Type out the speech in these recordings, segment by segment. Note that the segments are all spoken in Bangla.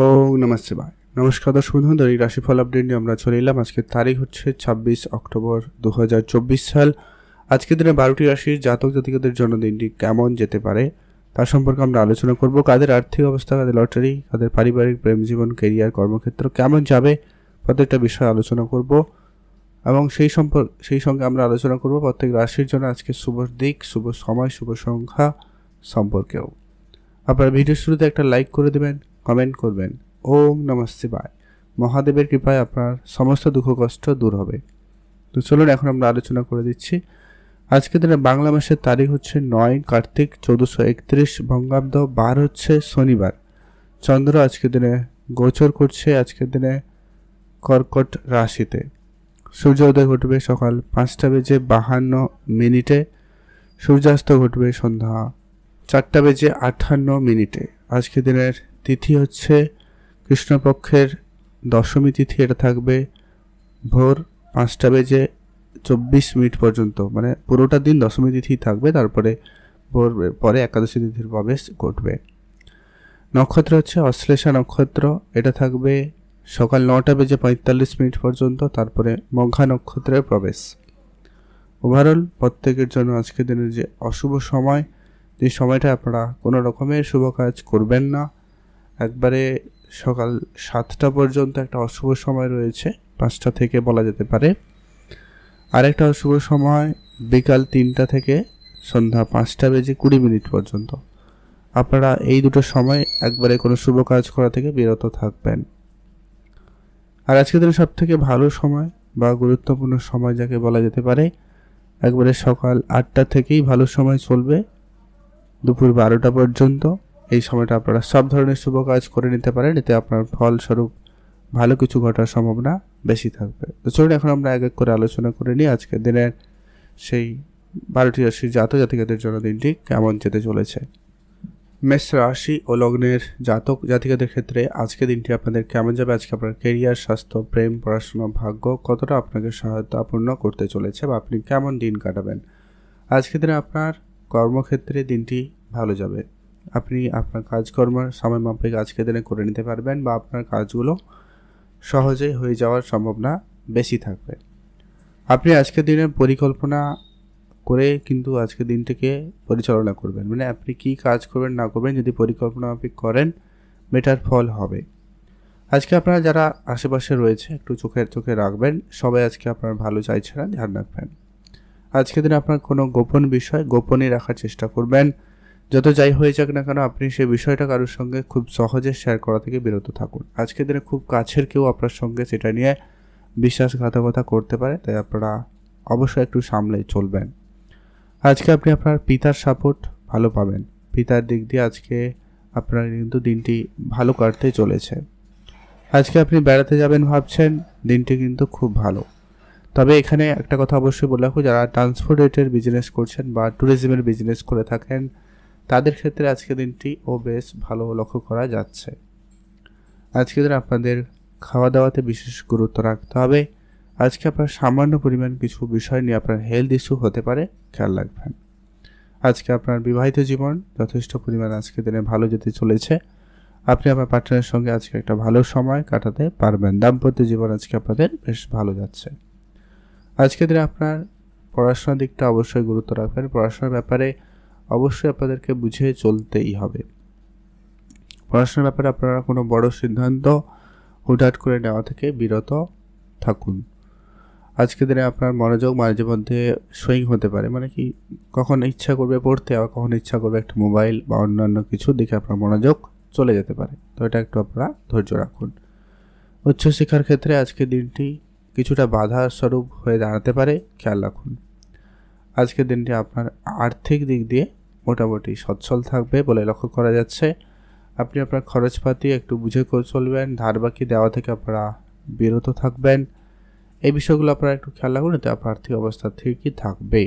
ও নমস্তে ভাই নমস্কার দর্শক বন্ধু এই রাশিফল আপডেট নিয়ে আমরা চলে এলাম আজকের তারিখ হচ্ছে ছাব্বিশ অক্টোবর দু সাল আজকের দিনে বারোটি রাশির জাতক জাতিকাদের জন্য দিনটি কেমন যেতে পারে তার সম্পর্কে আমরা আলোচনা করব কাদের আর্থিক অবস্থা কাদের লটারি কাদের পারিবারিক প্রেম জীবন কেরিয়ার কর্মক্ষেত্র কেমন যাবে প্রত্যেকটা বিষয়ে আলোচনা করব এবং সেই সম্পর্ক সেই সঙ্গে আমরা আলোচনা করব প্রত্যেক রাশির জন্য আজকে শুভ দিক শুভ সময় শুভ সংখ্যা সম্পর্কেও আপনারা ভিডিও শুরুতে একটা লাইক করে দেবেন কমেন্ট করবেন ওম নমস্তে শিবায় মহাদেবের কৃপায় আপনার সমস্ত দুঃখ কষ্ট দূর হবে তো চলুন এখন আমরা আলোচনা করে দিচ্ছি আজকের দিনে বাংলা মাসের তারিখ হচ্ছে নয় কার্তিক চৌদ্দশো একত্রিশ বঙ্গাব্দ বার হচ্ছে শনিবার চন্দ্র আজকের দিনে গোচর করছে আজকের দিনে কর্কট রাশিতে সূর্যোদয় ঘটবে সকাল পাঁচটা বেজে বাহান্ন মিনিটে সূর্যাস্ত ঘটবে সন্ধ্যা চারটা বেজে আটান্ন মিনিটে আজকের দিনের তিথি হচ্ছে কৃষ্ণপক্ষের দশমী তিথি এটা থাকবে ভোর পাঁচটা বেজে চব্বিশ মিনিট পর্যন্ত মানে পুরোটা দিন দশমী তিথি থাকবে তারপরে ভোর পরে একাদশী তিথির প্রবেশ ঘটবে নক্ষত্র হচ্ছে অশ্লেষা নক্ষত্র এটা থাকবে সকাল নটা বেজে পঁয়তাল্লিশ মিনিট পর্যন্ত তারপরে মঘা নক্ষত্রের প্রবেশ ওভারঅল প্রত্যেকের জন্য আজকের দিনের যে অশুভ সময় যে সময়টা আপনারা কোনো রকমের শুভ কাজ করবেন না একবারে সকাল সাতটা পর্যন্ত একটা অশুভ সময় রয়েছে পাঁচটা থেকে বলা যেতে পারে আরেকটা অশুভ সময় বিকাল তিনটা থেকে সন্ধ্যা পাঁচটা বেজে কুড়ি মিনিট পর্যন্ত আপনারা এই দুটো সময় একবারে কোনো শুভ কাজ করা থেকে বিরত থাকবেন আর আজকের দিনে সব থেকে ভালো সময় বা গুরুত্বপূর্ণ সময় যাকে বলা যেতে পারে একবারে সকাল আটটা থেকেই ভালো সময় চলবে দুপুর বারোটা পর্যন্ত এই সময়টা আপনারা সব ধরনের শুভ কাজ করে নিতে পারেন এতে আপনার ফলস্বরূপ ভালো কিছু ঘটার সম্ভাবনা বেশি থাকবে তো চলুন এখন আমরা এক এক করে আলোচনা করে নিই আজকের দিনের সেই বারোটি রাশির জাত জাতিকাদের জন্য দিনটি কেমন যেতে চলেছে মেষ রাশি ও লগ্নের জাতক জাতিকাদের ক্ষেত্রে আজকে দিনটি আপনাদের কেমন যাবে আজকে আপনার কেরিয়ার স্বাস্থ্য প্রেম পড়াশোনা ভাগ্য কতটা আপনাকে সহায়তাপূর্ণ করতে চলেছে বা আপনি কেমন দিন কাটাবেন আজকে দিনে আপনার কর্মক্ষেত্রে দিনটি ভালো যাবে আপনি আপনার কাজকর্ম সময় মাপিক আজকের দিনে করে নিতে পারবেন বা আপনার কাজগুলো সহজেই হয়ে যাওয়ার সম্ভাবনা বেশি থাকবে আপনি আজকের দিনের পরিকল্পনা করে কিন্তু আজকের দিনটিকে পরিচালনা করবেন মানে আপনি কি কাজ করবেন না করবেন যদি পরিকল্পনা আপনি করেন মেটার ফল হবে আজকে আপনারা যারা আশেপাশে রয়েছে একটু চোখের চোখে রাখবেন সবাই আজকে আপনার ভালো চাইছে না ধ্যান রাখবেন আজকের দিন আপনার কোনো গোপন বিষয় গোপনে রাখার চেষ্টা করবেন যত যাই হয়ে যাক না কেন আপনি সেই বিষয়টা কারোর সঙ্গে খুব সহজে শেয়ার করা থেকে বিরত থাকুন আজকের দিনে খুব কাছের কেউ আপনার সঙ্গে সেটা নিয়ে বিশ্বাসঘাতকতা করতে পারে তাই আপনারা অবশ্যই একটু সামলে চলবেন আজকে আপনি আপনার পিতার সাপোর্ট ভালো পাবেন পিতার দিক দিয়ে আজকে আপনার কিন্তু দিনটি ভালো কাটতে চলেছে আজকে আপনি বেড়াতে যাবেন ভাবছেন দিনটি কিন্তু খুব ভালো তবে এখানে একটা কথা অবশ্যই বলে রাখো যারা ট্রান্সপোর্টেটের বিজনেস করছেন বা ট্যুরিজমের বিজনেস করে থাকেন তাদের ক্ষেত্রে আজকে দিনটি ও বেশ ভালো লক্ষ্য করা যাচ্ছে আজকে দিন আপনাদের খাওয়া দাওয়াতে বিশেষ গুরুত্ব রাখতে হবে আজকে আপনার সামান্য পরিমাণ কিছু বিষয় নিয়ে আপনার হেলথ ইস্যু হতে পারে খেয়াল রাখবেন আজকে আপনার বিবাহিত জীবন যথেষ্ট পরিমাণ আজকে দিনে ভালো যেতে চলেছে আপনি আপনার পার্টনারের সঙ্গে আজকে একটা ভালো সময় কাটাতে পারবেন দাম্পত্য জীবন আজকে আপনাদের বেশ ভালো যাচ্ছে আজকে দিনে আপনার পড়াশোনার দিকটা অবশ্যই গুরুত্ব রাখবেন পড়াশোনার ব্যাপারে অবশ্যই আপনাদেরকে বুঝে চলতেই হবে পড়াশোনার ব্যাপারে আপনারা কোনো বড় সিদ্ধান্ত হুটহাট করে নেওয়া থেকে বিরত থাকুন আজকে দিনে আপনার মনোযোগ মাঝে মধ্যে সুইং হতে পারে মানে কি কখন ইচ্ছা করবে পড়তে আবার কখন ইচ্ছা করবে একটা মোবাইল বা অন্যান্য কিছু দিকে আপনার মনোযোগ চলে যেতে পারে তো এটা একটু আপনারা ধৈর্য রাখুন উচ্চশিক্ষার ক্ষেত্রে আজকের দিনটি কিছুটা বাধার স্বরূপ হয়ে দাঁড়াতে পারে খেয়াল রাখুন আজকের দিনটি আপনার আর্থিক দিক দিয়ে মোটামুটি সচ্ছল থাকবে বলে লক্ষ্য করা যাচ্ছে আপনি আপনার খরচপাতি একটু বুঝে করে চলবেন ধার বাকি দেওয়া থেকে আপনারা বিরত থাকবেন এই বিষয়গুলো আপনারা একটু খেয়াল রাখুন এতে আপনার আর্থিক অবস্থা ঠিকই থাকবে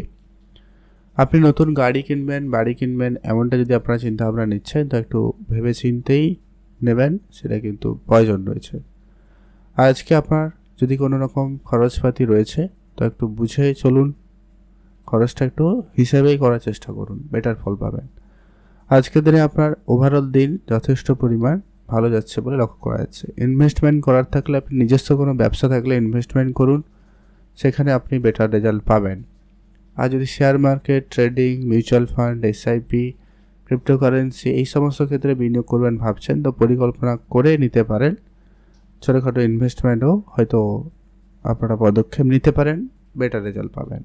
আপনি নতুন গাড়ি কিনবেন বাড়ি কিনবেন এমনটা যদি আপনারা চিন্তাভাবনা নিচ্ছেন তো একটু ভেবে চিনতেই নেবেন সেটা কিন্তু প্রয়োজন রয়েছে আজকে আপনার যদি কোনো রকম খরচপাতি রয়েছে তো একটু বুঝে চলুন খরচটা একটু হিসেবেই করার চেষ্টা করুন বেটার ফল পাবেন আজকের দিনে আপনার ওভারঅল দিন যথেষ্ট পরিমাণ ভালো যাচ্ছে বলে লক্ষ্য করা যাচ্ছে ইনভেস্টমেন্ট করার থাকলে আপনি নিজস্ব কোনো ব্যবসা থাকলে ইনভেস্টমেন্ট করুন সেখানে আপনি বেটার রেজাল্ট পাবেন আর যদি share market trading mutual fund SIP cryptocurrency এই সমস্ত ক্ষেত্রে বিনিয়োগ করবেন ভাবছেন তো পরিকল্পনা করে নিতে পারেন ছোটোখাটো ইনভেস্টমেন্টও হয়তো আপনারা পদক্ষেপ নিতে পারেন বেটার রেজাল্ট পাবেন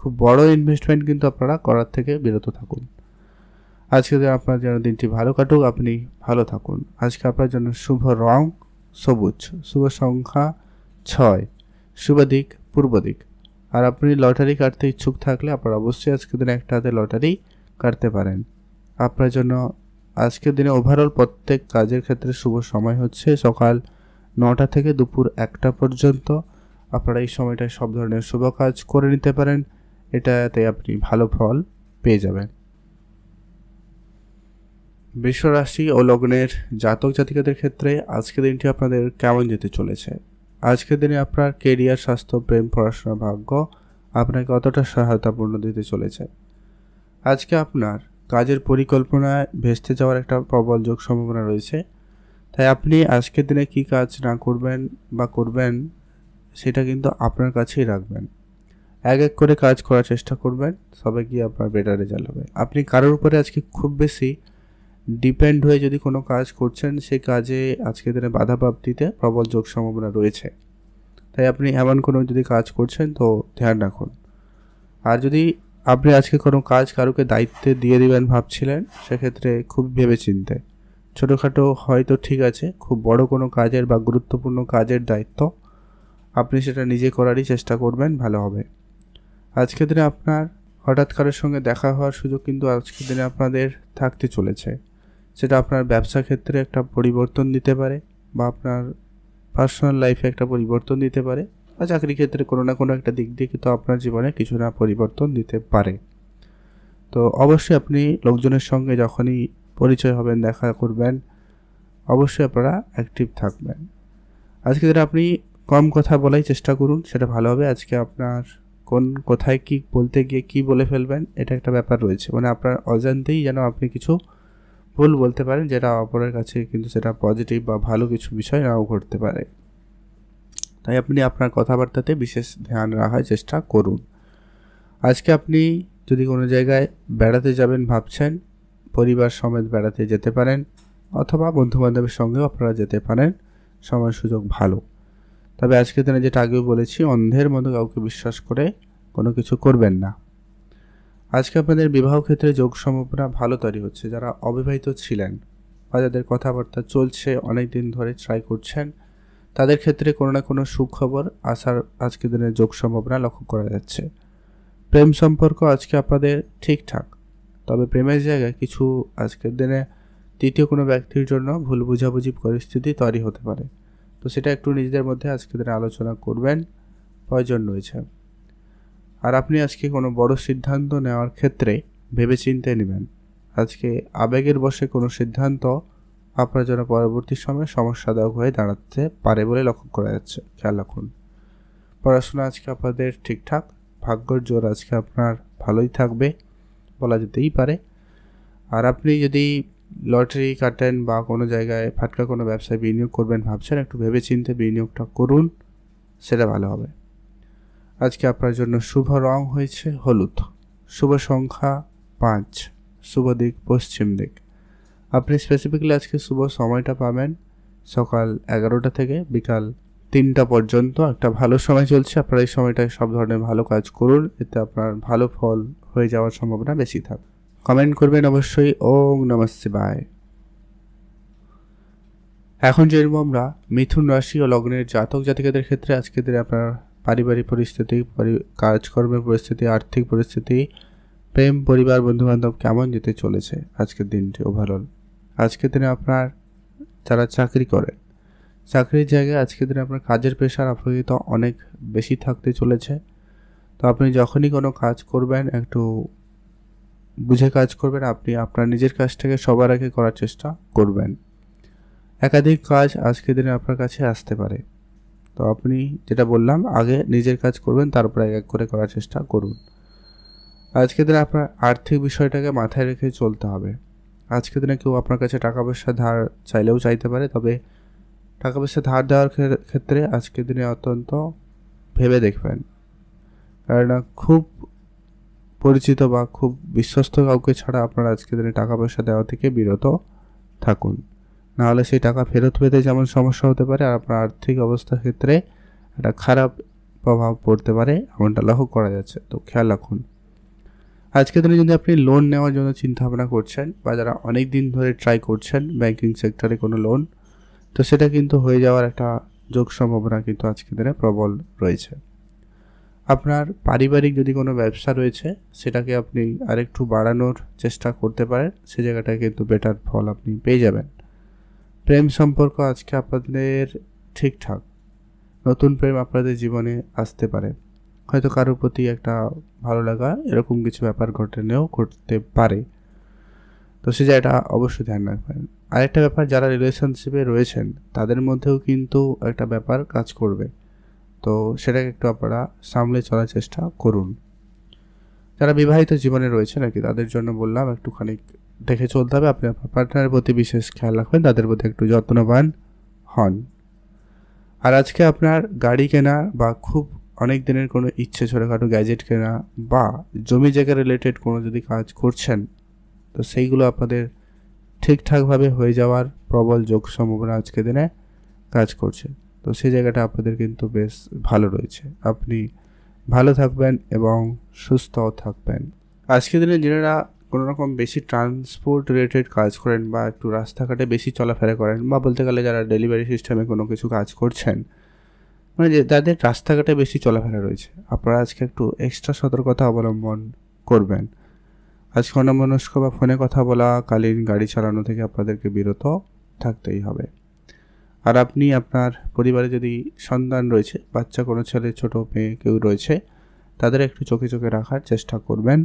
খুব বড় ইনভেস্টমেন্ট কিন্তু আপনারা করার থেকে বিরত থাকুন আজকে আপনার যেন দিনটি ভালো কাটুক আপনি ভালো থাকুন আজকে আপনার জন্য শুভ রং সবুজ শুভ সংখ্যা ছয় শুভ দিক পূর্ব দিক আর আপনি লটারি কাটতে ইচ্ছুক থাকলে আপনারা অবশ্যই আজকের দিনে একটা হাতে লটারি কাটতে পারেন আপনার জন্য আজকের দিনে ওভারঅল প্রত্যেক কাজের ক্ষেত্রে শুভ সময় হচ্ছে সকাল নটা থেকে দুপুর একটা পর্যন্ত আপনারা এই সময়টায় সব ধরনের শুভ কাজ করে নিতে পারেন এটাতে আপনি ভালো ফল পেয়ে যাবেন বিশ্বরাশি ও লগ্নের জাতক জাতিকাদের ক্ষেত্রে আজকের দিনটি আপনাদের কেমন যেতে চলেছে আজকের দিনে আপনার কেরিয়ার স্বাস্থ্য প্রেম পড়াশোনা ভাগ্য আপনাকে অতটা সহায়তাপূর্ণ দিতে চলেছে আজকে আপনার কাজের পরিকল্পনায় ভেস্তে যাওয়ার একটা প্রবল যোগ সম্ভাবনা রয়েছে তাই আপনি আজকের দিনে কি কাজ না করবেন বা করবেন সেটা কিন্তু আপনার কাছেই রাখবেন এক এক করে কাজ করার চেষ্টা করবেন সবে গিয়ে আপনার বেটার রেজাল্ট হবে আপনি কারোর উপরে আজকে খুব বেশি ডিপেন্ড হয়ে যদি কোনো কাজ করছেন সে কাজে আজকের দিনে বাধা প্রাপ্তিতে প্রবল যোগ সম্ভাবনা রয়েছে তাই আপনি এমন কোনো যদি কাজ করছেন তো ধ্যান রাখুন আর যদি আপনি আজকে কোনো কাজ কারোকে দায়িত্বে দিয়ে দিবেন ভাবছিলেন সেক্ষেত্রে খুব ভেবে চিনতে ছোটোখাটো হয়তো ঠিক আছে খুব বড় কোনো কাজের বা গুরুত্বপূর্ণ কাজের দায়িত্ব আপনি সেটা নিজে করারই চেষ্টা করবেন ভালো হবে আজকের দিনে আপনার হঠাৎ কারোর সঙ্গে দেখা হওয়ার সুযোগ কিন্তু আজকের দিনে আপনাদের থাকতে চলেছে সেটা আপনার ব্যবসা ক্ষেত্রে একটা পরিবর্তন দিতে পারে বা আপনার পার্সোনাল লাইফে একটা পরিবর্তন দিতে পারে বা চাকরি ক্ষেত্রে কোনো না কোনো একটা দিক দিয়ে কিন্তু আপনার জীবনে কিছু না পরিবর্তন দিতে পারে তো অবশ্যই আপনি লোকজনের সঙ্গে যখনই পরিচয় হবেন দেখা করবেন অবশ্যই আপনারা অ্যাক্টিভ থাকবেন আজকে যদি আপনি কম কথা বলাই চেষ্টা করুন সেটা ভালো হবে আজকে আপনার কোন কোথায় কি বলতে গিয়ে কি বলে ফেলবেন এটা একটা ব্যাপার রয়েছে মানে আপনার অজান্তেই যেন আপনি কিছু ভুল বলতে পারেন যেটা অপরের কাছে কিন্তু সেটা পজিটিভ বা ভালো কিছু বিষয় নাও ঘটতে পারে তাই আপনি আপনার কথাবার্তাতে বিশেষ ধ্যান রাখার চেষ্টা করুন আজকে আপনি যদি কোনো জায়গায় বেড়াতে যাবেন ভাবছেন পরিবার সমেত বেড়াতে যেতে পারেন অথবা বন্ধুবান্ধবের সঙ্গেও আপনারা যেতে পারেন সময় সুযোগ ভালো তবে আজকের দিনে যেটা আগেও বলেছি অন্ধের মতো কাউকে বিশ্বাস করে কোনো কিছু করবেন না আজকে আপনাদের বিবাহ ক্ষেত্রে যোগ সম্ভাবনা ভালো তৈরি হচ্ছে যারা অবিবাহিত ছিলেন বা যাদের কথাবার্তা চলছে অনেক দিন ধরে ট্রাই করছেন তাদের ক্ষেত্রে কোনো না কোনো সুখবর আসার আজকের দিনে যোগ সম্ভাবনা লক্ষ্য করা যাচ্ছে প্রেম সম্পর্ক আজকে আপনাদের ঠিকঠাক তবে প্রেমের জায়গায় কিছু আজকের দিনে তৃতীয় কোনো ব্যক্তির জন্য ভুল বুঝাবুঝি পরিস্থিতি তৈরি হতে পারে তো সেটা একটু নিজেদের মধ্যে আজকে তারা আলোচনা করবেন প্রয়োজন রয়েছে আর আপনি আজকে কোনো বড় সিদ্ধান্ত নেওয়ার ক্ষেত্রে ভেবেচিন্তে নেবেন আজকে আবেগের বসে কোনো সিদ্ধান্ত আপনার জন্য পরবর্তী সময়ে সমস্যাদায়ক হয়ে দাঁড়াতে পারে বলে লক্ষ্য করা যাচ্ছে খেয়াল রাখুন পড়াশোনা আজকে আপনাদের ঠিকঠাক ভাগ্যর জোর আজকে আপনার ভালোই থাকবে বলা যেতেই পারে আর আপনি যদি লটারি কাটেন বা কোনো জায়গায় ফাটকা কোনো ব্যবসায় বিনিয়োগ করবেন ভাবছেন একটু ভেবে চিনতে বিনিয়োগটা করুন সেটা ভালো হবে আজকে আপনার জন্য শুভ রং হয়েছে হলুদ শুভ সংখ্যা পাঁচ শুভ দিক পশ্চিম দিক আপনি স্পেসিফিকলি আজকে শুভ সময়টা পাবেন সকাল এগারোটা থেকে বিকাল তিনটা পর্যন্ত একটা ভালো সময় চলছে আপনারা এই সময়টায় সব ধরনের ভালো কাজ করুন এতে আপনার ভালো ফল হয়ে যাওয়ার সম্ভাবনা বেশি থাকবে কমেন্ট করবেন অবশ্যই ওম নমঃ শিবায় এখন যেরকম আমরা মিথুন রাশি ও লগ্নের জাতক জাতিকাদের ক্ষেত্রে আজকের দিনে আপনার পারিবারিক পরিস্থিতি কাজকর্মের পরিস্থিতি আর্থিক পরিস্থিতি প্রেম পরিবার বন্ধুবান্ধব কেমন যেতে চলেছে আজকের দিনটি ওভারঅল আজকের দিনে আপনার যারা চাকরি করে চাকরির জায়গায় আজকের দিনে আপনার কাজের পেশার অপরিহিত অনেক বেশি থাকতে চলেছে তো আপনি যখনই কোনো কাজ করবেন একটু বুঝে কাজ করবেন আপনি আপনার নিজের কাজটাকে সবার আগে করার চেষ্টা করবেন একাধিক কাজ আজকের দিনে আপনার কাছে আসতে পারে তো আপনি যেটা বললাম আগে নিজের কাজ করবেন তারপরে এক এক করে করার চেষ্টা করুন আজকের দিনে আপনার আর্থিক বিষয়টাকে মাথায় রেখে চলতে হবে আজকের দিনে কেউ আপনার কাছে টাকা পয়সা ধার চাইলেও চাইতে পারে তবে টাকা পয়সা ধার দেওয়ার ক্ষেত্রে আজকের দিনে অত্যন্ত ভেবে দেখবেন কেননা খুব পরিচিত বা খুব বিশ্বস্ত কাউকে ছাড়া আপনারা আজকে দিনে টাকা পয়সা দেওয়া থেকে বিরত থাকুন নাহলে সেই টাকা ফেরত পেতে যেমন সমস্যা হতে পারে আর আপনার আর্থিক অবস্থার ক্ষেত্রে একটা খারাপ প্রভাব পড়তে পারে এমনটা লক্ষ্য করা যাচ্ছে তো খেয়াল রাখুন আজকে দিনে যদি আপনি লোন নেওয়ার জন্য চিন্তা ভাবনা করছেন বা যারা অনেক দিন ধরে ট্রাই করছেন ব্যাংকিং সেক্টরে কোনো লোন তো সেটা কিন্তু হয়ে যাওয়ার একটা যোগ সম্ভাবনা কিন্তু আজকে দিনে প্রবল রয়েছে আপনার পারিবারিক যদি কোনো ব্যবসা রয়েছে সেটাকে আপনি আরেকটু বাড়ানোর চেষ্টা করতে পারেন সে জায়গাটা কিন্তু বেটার ফল আপনি পেয়ে যাবেন প্রেম সম্পর্ক আজকে আপনাদের ঠিকঠাক নতুন প্রেম আপনাদের জীবনে আসতে পারে হয়তো কারোর প্রতি একটা ভালো লাগা এরকম কিছু ব্যাপার ঘটনেও ঘটতে পারে তো সে জায়গাটা অবশ্যই ধ্যান রাখবেন আরেকটা ব্যাপার যারা রিলেশনশিপে রয়েছেন তাদের মধ্যেও কিন্তু একটা ব্যাপার কাজ করবে তো সেটাকে একটু আপনারা সামলে চলার চেষ্টা করুন যারা বিবাহিত জীবনে আর নাকি তাদের জন্য বললাম একটুখানি দেখে চলতে হবে আপনি আপনার পার্টনারের প্রতি বিশেষ খেয়াল রাখবেন তাদের প্রতি একটু যত্নবান হন আর আজকে আপনার গাড়ি কেনা বা খুব অনেক দিনের কোনো ইচ্ছে ছোটোখাটো গ্যাজেট কেনা বা জমি জায়গা রিলেটেড কোনো যদি কাজ করছেন তো সেইগুলো আপনাদের ঠিকঠাকভাবে হয়ে যাওয়ার প্রবল যোগ সম্ভাবনা আজকে দিনে কাজ করছে তো সেই জায়গাটা আপনাদের কিন্তু বেশ ভালো রয়েছে আপনি ভালো থাকবেন এবং সুস্থ থাকবেন আজকের দিনে যারা কোনো রকম বেশি ট্রান্সপোর্ট রিলেটেড কাজ করেন বা একটু রাস্তাঘাটে বেশি চলাফেরা করেন বা বলতে গেলে যারা ডেলিভারি সিস্টেমে কোনো কিছু কাজ করছেন মানে যে তাদের রাস্তাঘাটে বেশি চলাফেরা রয়েছে আপনারা আজকে একটু এক্সট্রা সতর্কতা অবলম্বন করবেন আজকে অন্যমনস্ক বা ফোনে কথা বলা কালীন গাড়ি চালানো থেকে আপনাদেরকে বিরত থাকতেই হবে আর আপনি আপনার পরিবারে যদি সন্তান রয়েছে বাচ্চা কোনো ছেলে ছোট মেয়ে কেউ রয়েছে তাদের একটু চোখে চোখে রাখার চেষ্টা করবেন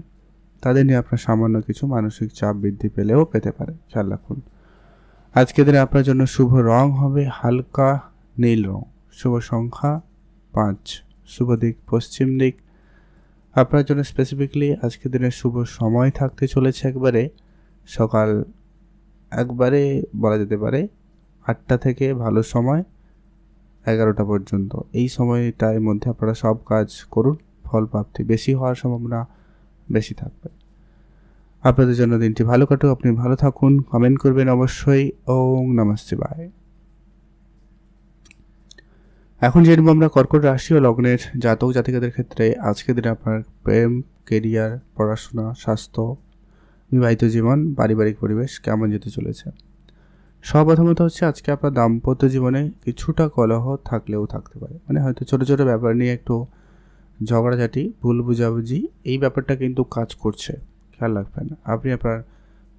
তাদের নিয়ে আপনার সামান্য কিছু মানসিক চাপ বৃদ্ধি পেলেও পেতে পারে খেয়াল রাখুন আজকে দিনে আপনার জন্য শুভ রং হবে হালকা নীল রং শুভ সংখ্যা পাঁচ শুভ দিক পশ্চিম দিক আপনার জন্য স্পেসিফিকলি আজকে দিনে শুভ সময় থাকতে চলেছে একবারে সকাল একবারে বলা যেতে পারে আটটা থেকে ভালো সময় এগারোটা পর্যন্ত এই সময়টার মধ্যে আপনারা সব কাজ করুন ফল প্রাপ্তি বেশি হওয়ার সম্ভাবনা বেশি থাকবে আপনাদের জন্য দিনটি ভালো কাটুক আপনি ভালো থাকুন কমেন্ট করবেন অবশ্যই ওং নমস্তে বাই এখন যেরকম আমরা কর্কট রাশি ও লগ্নের জাতক জাতিকাদের ক্ষেত্রে আজকের দিনে আপনার প্রেম কেরিয়ার পড়াশোনা স্বাস্থ্য বিবাহিত জীবন পারিবারিক পরিবেশ কেমন যেতে চলেছে সর্বপ্রথমত হচ্ছে আজকে আপনার দাম্পত্য জীবনে কিছুটা কলহ থাকলেও থাকতে পারে মানে হয়তো ছোট ছোট ব্যাপার নিয়ে একটু ঝগড়াঝাটি ভুল বুঝাবুঝি এই ব্যাপারটা কিন্তু কাজ করছে খেয়াল রাখবেন আপনি আপনার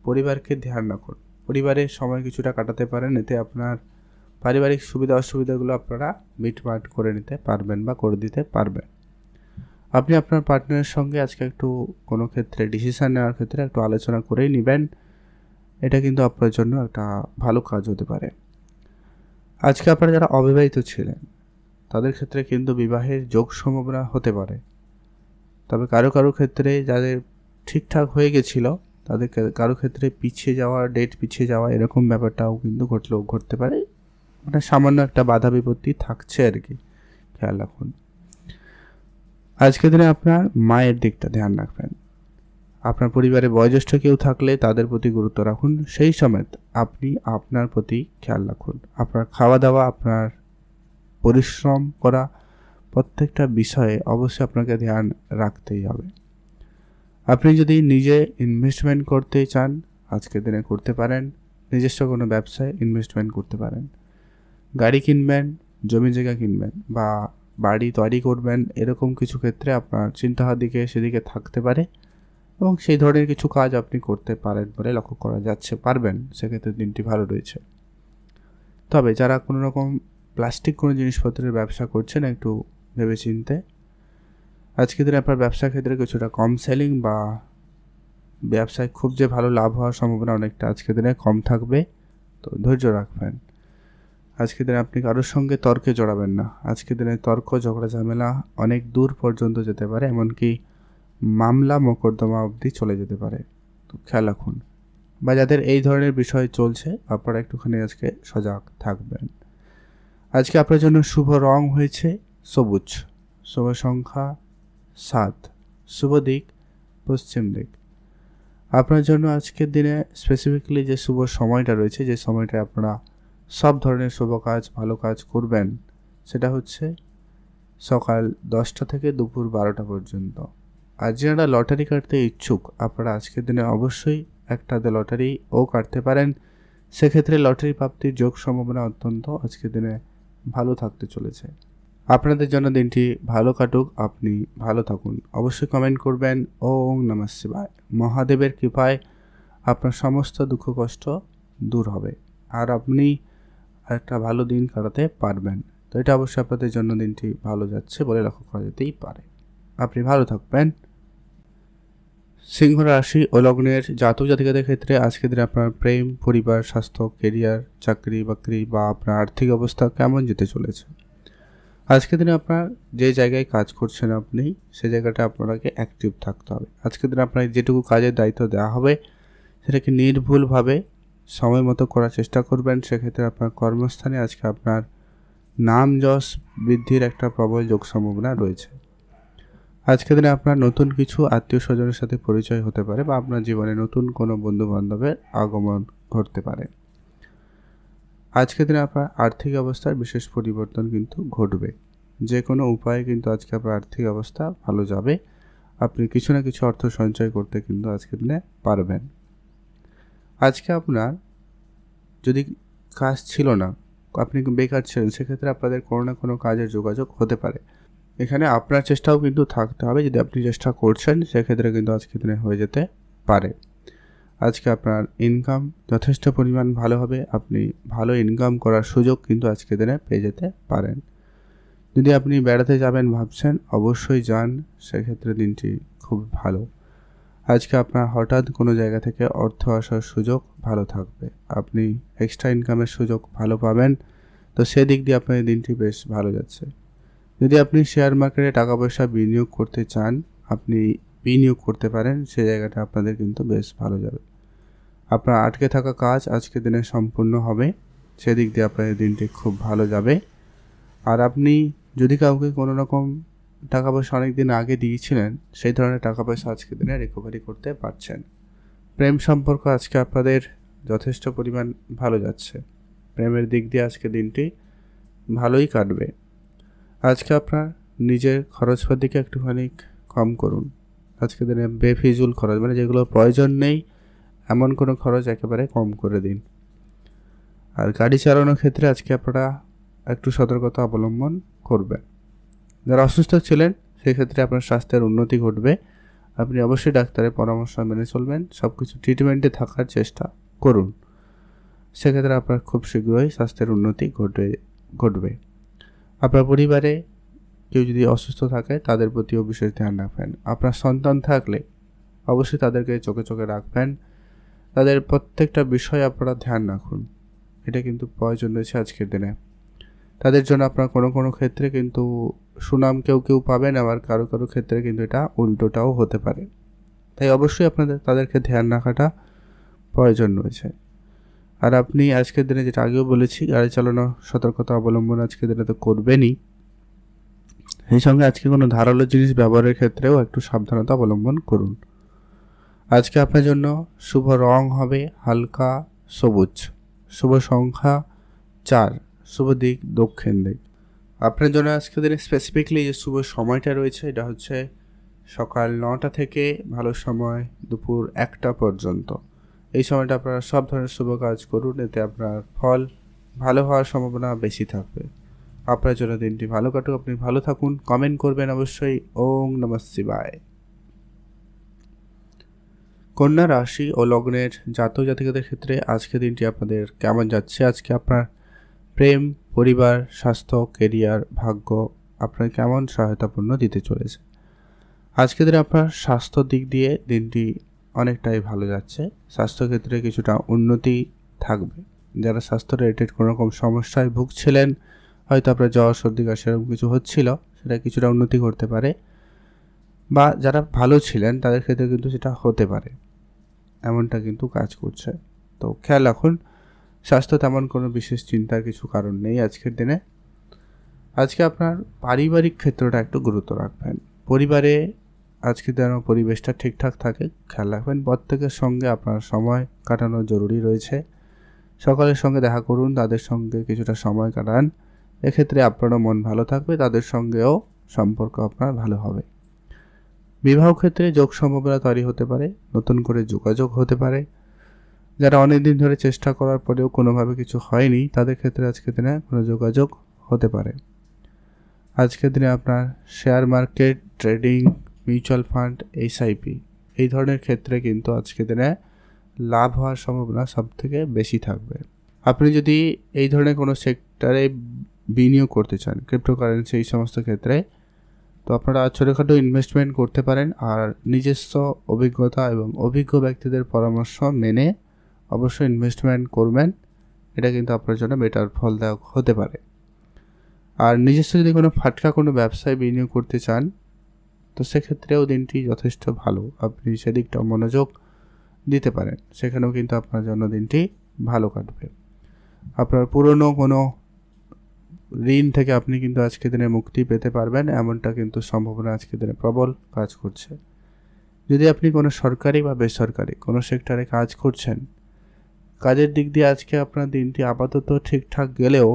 পরিবারকে ধ্যান রাখুন পরিবারের সময় কিছুটা কাটাতে পারেন এতে আপনার পারিবারিক সুবিধা অসুবিধাগুলো আপনারা মিটমাট করে নিতে পারবেন বা করে দিতে পারবেন আপনি আপনার পার্টনারের সঙ্গে আজকে একটু কোনো ক্ষেত্রে ডিসিশান নেওয়ার ক্ষেত্রে একটু আলোচনা করেই নেবেন এটা কিন্তু আপনার জন্য একটা ভালো কাজ হতে পারে আজকে আপনারা যারা অবিবাহিত ছিলেন তাদের ক্ষেত্রে কিন্তু বিবাহের যোগ সম্ভাবনা হতে পারে তবে কারো কারো ক্ষেত্রে যাদের ঠিকঠাক হয়ে গেছিল তাদের কারো ক্ষেত্রে পিছিয়ে যাওয়া ডেট পিছিয়ে যাওয়া এরকম ব্যাপারটাও কিন্তু ঘটলেও ঘটতে পারে মানে সামান্য একটা বাধা বিপত্তি থাকছে আর কি খেয়াল রাখুন আজকের দিনে আপনার মায়ের দিকটা ধ্যান রাখবেন আপনার পরিবারে বয়োজ্যেষ্ঠ কেউ থাকলে তাদের প্রতি গুরুত্ব রাখুন সেই সমেত আপনি আপনার প্রতি খেয়াল রাখুন আপনার খাওয়া দাওয়া আপনার পরিশ্রম করা প্রত্যেকটা বিষয়ে অবশ্যই আপনাকে ধ্যান রাখতেই হবে আপনি যদি নিজে ইনভেস্টমেন্ট করতে চান আজকের দিনে করতে পারেন নিজস্ব কোনো ব্যবসায় ইনভেস্টমেন্ট করতে পারেন গাড়ি কিনবেন জমি জায়গা কিনবেন বা বাড়ি তৈরি করবেন এরকম কিছু ক্ষেত্রে আপনার চিন্তাধার দিকে সেদিকে থাকতে পারে এবং সেই ধরনের কিছু কাজ আপনি করতে পারেন বলে লক্ষ্য করা যাচ্ছে পারবেন সেক্ষেত্রে দিনটি ভালো রয়েছে তবে যারা কোনো রকম প্লাস্টিক কোনো জিনিসপত্রের ব্যবসা করছেন একটু ভেবেচিন্তে আজকের দিনে আপনার ব্যবসা ক্ষেত্রে কিছুটা কম সেলিং বা ব্যবসায় খুব যে ভালো লাভ হওয়ার সম্ভাবনা অনেকটা আজকের দিনে কম থাকবে তো ধৈর্য রাখবেন আজকের দিনে আপনি কারোর সঙ্গে তর্কে জড়াবেন না আজকের দিনে তর্ক ঝগড়া ঝামেলা অনেক দূর পর্যন্ত যেতে পারে এমনকি মামলা মোকদ্দমা অবধি চলে যেতে পারে তো খেয়াল রাখুন বা যাদের এই ধরনের বিষয় চলছে আপনারা একটুখানি আজকে সজাগ থাকবেন আজকে আপনার জন্য শুভ রং হয়েছে সবুজ শুভ সংখ্যা সাত শুভ দিক পশ্চিম দিক আপনার জন্য আজকের দিনে স্পেসিফিকলি যে শুভ সময়টা রয়েছে যে সময়টা আপনারা সব ধরনের শুভ কাজ ভালো কাজ করবেন সেটা হচ্ছে সকাল দশটা থেকে দুপুর বারোটা পর্যন্ত আর যারা লটারি কাটতে ইচ্ছুক আপনারা আজকের দিনে অবশ্যই একটা লটারি ও কাটতে পারেন সেক্ষেত্রে লটারি প্রাপ্তির যোগ সম্ভাবনা অত্যন্ত আজকের দিনে ভালো থাকতে চলেছে আপনাদের জন্য দিনটি ভালো কাটুক আপনি ভালো থাকুন অবশ্যই কমেন্ট করবেন ওং নমঃ শিবায় মহাদেবের কৃপায় আপনার সমস্ত দুঃখ কষ্ট দূর হবে আর আপনি একটা ভালো দিন কাটাতে পারবেন তো এটা অবশ্যই আপনাদের জন্য দিনটি ভালো যাচ্ছে বলে লক্ষ্য করা যেতেই পারে আপনি ভালো থাকবেন সিংহ রাশি ও লগ্নের জাতক জাতিকাদের ক্ষেত্রে আজকের দিনে আপনার প্রেম পরিবার স্বাস্থ্য কেরিয়ার চাকরি বাকরি বা আপনার আর্থিক অবস্থা কেমন যেতে চলেছে আজকের দিনে আপনার যে জায়গায় কাজ করছেন আপনি সে জায়গাটা আপনাকে অ্যাক্টিভ থাকতে হবে আজকের দিনে আপনাকে যেটুকু কাজের দায়িত্ব দেওয়া হবে সেটাকে নির্ভুলভাবে সময় মতো করার চেষ্টা করবেন সেক্ষেত্রে আপনার কর্মস্থানে আজকে আপনার নাম যশ বৃদ্ধির একটা প্রবল যোগ সম্ভাবনা রয়েছে আজকের দিনে আপনার নতুন কিছু আত্মীয় স্বজনের সাথে পরিচয় হতে পারে বা আপনার জীবনে নতুন কোনো বন্ধু বান্ধবের আগমন ঘটতে পারে আজকের দিনে আপনার আর্থিক অবস্থার বিশেষ পরিবর্তন কিন্তু ঘটবে যে কোনো উপায়ে কিন্তু আজকে আপনার আর্থিক অবস্থা ভালো যাবে আপনি কিছু না কিছু অর্থ সঞ্চয় করতে কিন্তু আজকের দিনে পারবেন আজকে আপনার যদি কাজ ছিল না আপনি বেকার ছিলেন সেক্ষেত্রে আপনাদের কোনো না কোনো কাজের যোগাযোগ হতে পারে এখানে আপনার চেষ্টাও কিন্তু থাকতে হবে যদি আপনি চেষ্টা করছেন সেক্ষেত্রে কিন্তু আজকে দিনে হয়ে যেতে পারে আজকে আপনার ইনকাম যথেষ্ট পরিমাণ ভালো হবে আপনি ভালো ইনকাম করার সুযোগ কিন্তু আজকে দিনে পেয়ে যেতে পারেন যদি আপনি বেড়াতে যাবেন ভাবছেন অবশ্যই যান সেক্ষেত্রে দিনটি খুব ভালো আজকে আপনার হঠাৎ কোনো জায়গা থেকে অর্থ আসার সুযোগ ভালো থাকবে আপনি এক্সট্রা ইনকামের সুযোগ ভালো পাবেন তো সেদিক দিয়ে আপনার দিনটি বেশ ভালো যাচ্ছে যদি আপনি শেয়ার মার্কেটে টাকা পয়সা বিনিয়োগ করতে চান আপনি বিনিয়োগ করতে পারেন সে জায়গাটা আপনাদের কিন্তু বেশ ভালো যাবে আপনার আটকে থাকা কাজ আজকের দিনে সম্পূর্ণ হবে সেদিক দিয়ে আপনাদের দিনটি খুব ভালো যাবে আর আপনি যদি কাউকে কোনো রকম টাকা পয়সা অনেক দিন আগে দিয়েছিলেন সেই ধরনের টাকা পয়সা আজকের দিনে রিকভারি করতে পারছেন প্রেম সম্পর্ক আজকে আপনাদের যথেষ্ট পরিমাণ ভালো যাচ্ছে প্রেমের দিক দিয়ে আজকে দিনটি ভালোই কাটবে আজকে আপনার নিজের খরচপার দিকে একটুখানি কম করুন আজকে দিনে বেফিজুল খরচ মানে যেগুলো প্রয়োজন নেই এমন কোনো খরচ একেবারে কম করে দিন আর গাড়ি চালানোর ক্ষেত্রে আজকে আপনারা একটু সতর্কতা অবলম্বন করবেন যারা অসুস্থ ছিলেন সেক্ষেত্রে আপনার স্বাস্থ্যের উন্নতি ঘটবে আপনি অবশ্যই ডাক্তারের পরামর্শ মেনে চলবেন সব কিছু ট্রিটমেন্টে থাকার চেষ্টা করুন সেক্ষেত্রে আপনার খুব শীঘ্রই স্বাস্থ্যের উন্নতি ঘটবে ঘটবে আপনার পরিবারে কেউ যদি অসুস্থ থাকে তাদের প্রতিও বিশেষ ধ্যান রাখবেন আপনার সন্তান থাকলে অবশ্যই তাদেরকে চোখে চোখে রাখবেন তাদের প্রত্যেকটা বিষয়ে আপনারা ধ্যান রাখুন এটা কিন্তু প্রয়োজন রয়েছে আজকের দিনে তাদের জন্য আপনার কোনো কোনো ক্ষেত্রে কিন্তু সুনাম কেউ কেউ পাবেন আবার কারো কারো ক্ষেত্রে কিন্তু এটা উল্টোটাও হতে পারে তাই অবশ্যই আপনাদের তাদেরকে ধ্যান রাখাটা প্রয়োজন রয়েছে আর আপনি আজকের দিনে যেটা আগেও বলেছি গাড়ি চালানো সতর্কতা অবলম্বন আজকের দিনে তো করবেনই সেই সঙ্গে আজকে কোনো ধারালো জিনিস ব্যবহারের ক্ষেত্রেও একটু সাবধানতা অবলম্বন করুন আজকে আপনার জন্য শুভ রং হবে হালকা সবুজ শুভ সংখ্যা চার শুভ দিক দক্ষিণ দিক আপনার জন্য আজকের দিনে স্পেসিফিকলি যে শুভ সময়টা রয়েছে এটা হচ্ছে সকাল নটা থেকে ভালো সময় দুপুর একটা পর্যন্ত এই সময়টা আপনারা সব ধরনের শুভ কাজ করুন এতে আপনার ফল ভালো হওয়ার সম্ভাবনা বেশি থাকবে আপনার জন্য দিনটি ভালো কাটুক আপনি ভালো থাকুন কমেন্ট করবেন অবশ্যই ওং নমঃ শিবায় কন্যা রাশি ও লগ্নের জাতক জাতিকাদের ক্ষেত্রে আজকে দিনটি আপনাদের কেমন যাচ্ছে আজকে আপনার প্রেম পরিবার স্বাস্থ্য কেরিয়ার ভাগ্য আপনার কেমন সহায়তাপূর্ণ দিতে চলেছে আজকে দিন আপনার স্বাস্থ্য দিক দিয়ে দিনটি অনেকটাই ভালো যাচ্ছে স্বাস্থ্যক্ষেত্রে কিছুটা উন্নতি থাকবে যারা স্বাস্থ্য রিলেটেড কোনো রকম সমস্যায় ভুগছিলেন হয়তো আপনার জ্বর সর্দি কাশি এরকম কিছু হচ্ছিল সেটা কিছুটা উন্নতি করতে পারে বা যারা ভালো ছিলেন তাদের ক্ষেত্রে কিন্তু সেটা হতে পারে এমনটা কিন্তু কাজ করছে তো খেয়াল রাখুন স্বাস্থ্য তেমন কোনো বিশেষ চিন্তার কিছু কারণ নেই আজকের দিনে আজকে আপনার পারিবারিক ক্ষেত্রটা একটু গুরুত্ব রাখবেন পরিবারে আজকে যেন পরিবেশটা ঠিকঠাক থাকে খেয়াল রাখবেন প্রত্যেকের সঙ্গে আপনার সময় কাটানো জরুরি রয়েছে সকলের সঙ্গে দেখা করুন তাদের সঙ্গে কিছুটা সময় কাটান এক্ষেত্রে আপনারও মন ভালো থাকবে তাদের সঙ্গেও সম্পর্ক আপনার ভালো হবে বিবাহ ক্ষেত্রে যোগ সম্ভাবনা তৈরি হতে পারে নতুন করে যোগাযোগ হতে পারে যারা অনেকদিন ধরে চেষ্টা করার পরেও কোনোভাবে কিছু হয়নি তাদের ক্ষেত্রে আজকের দিনে কোনো যোগাযোগ হতে পারে আজকের দিনে আপনার share market trading mutual fund SIP এই ধরনের ক্ষেত্রে কিন্তু আজকে দিনে লাভ হওয়ার সম্ভাবনা সবথেকে বেশি থাকবে আপনি যদি এই ধরনের কোনো সেক্টরে বিনিয়োগ করতে চান ক্রিপ্টোকারেন্সি এই সমস্ত ক্ষেত্রে তো আপনারা ছোটোখাটো ইনভেস্টমেন্ট করতে পারেন আর নিজস্ব অভিজ্ঞতা এবং অভিজ্ঞ ব্যক্তিদের পরামর্শ মেনে অবশ্যই ইনভেস্টমেন্ট করবেন এটা কিন্তু আপনার জন্য বেটার ফলদায়ক হতে পারে আর নিজস্ব যদি কোনো ফাটকা কোনো ব্যবসায় বিনিয়োগ করতে চান তো সেক্ষেত্রেও দিনটি যথেষ্ট ভালো আপনি সেদিকটাও মনোযোগ দিতে পারেন সেখানেও কিন্তু আপনার জন্য দিনটি ভালো কাটবে আপনার পুরনো কোনো ঋণ থেকে আপনি কিন্তু আজকের দিনে মুক্তি পেতে পারবেন এমনটা কিন্তু সম্ভাবনা আজকের দিনে প্রবল কাজ করছে যদি আপনি কোনো সরকারি বা বেসরকারি কোনো সেক্টরে কাজ করছেন কাজের দিক দিয়ে আজকে আপনার দিনটি আপাতত ঠিকঠাক গেলেও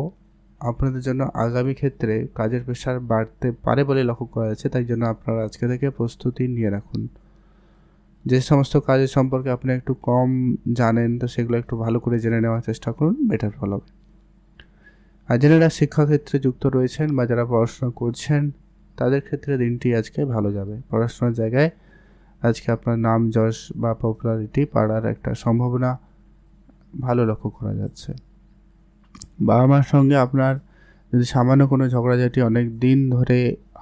আপনাদের জন্য আগামী ক্ষেত্রে কাজের প্রেশার বাড়তে পারে বলে লক্ষ্য করা যাচ্ছে তাই জন্য আপনারা আজকে থেকে প্রস্তুতি নিয়ে রাখুন যে সমস্ত কাজের সম্পর্কে আপনি একটু কম জানেন তো সেগুলো একটু ভালো করে জেনে নেওয়ার চেষ্টা করুন বেটার ফল হবে আর যারা শিক্ষাক্ষেত্রে যুক্ত রয়েছেন বা যারা পড়াশোনা করছেন তাদের ক্ষেত্রে দিনটি আজকে ভালো যাবে পড়াশোনার জায়গায় আজকে আপনার নাম যশ বা পপুলারিটি পাড়ার একটা সম্ভাবনা ভালো লক্ষ্য করা যাচ্ছে বাবা মার সঙ্গে আপনার যদি সামান্য কোনো ঝগড়াঝাটি অনেক দিন ধরে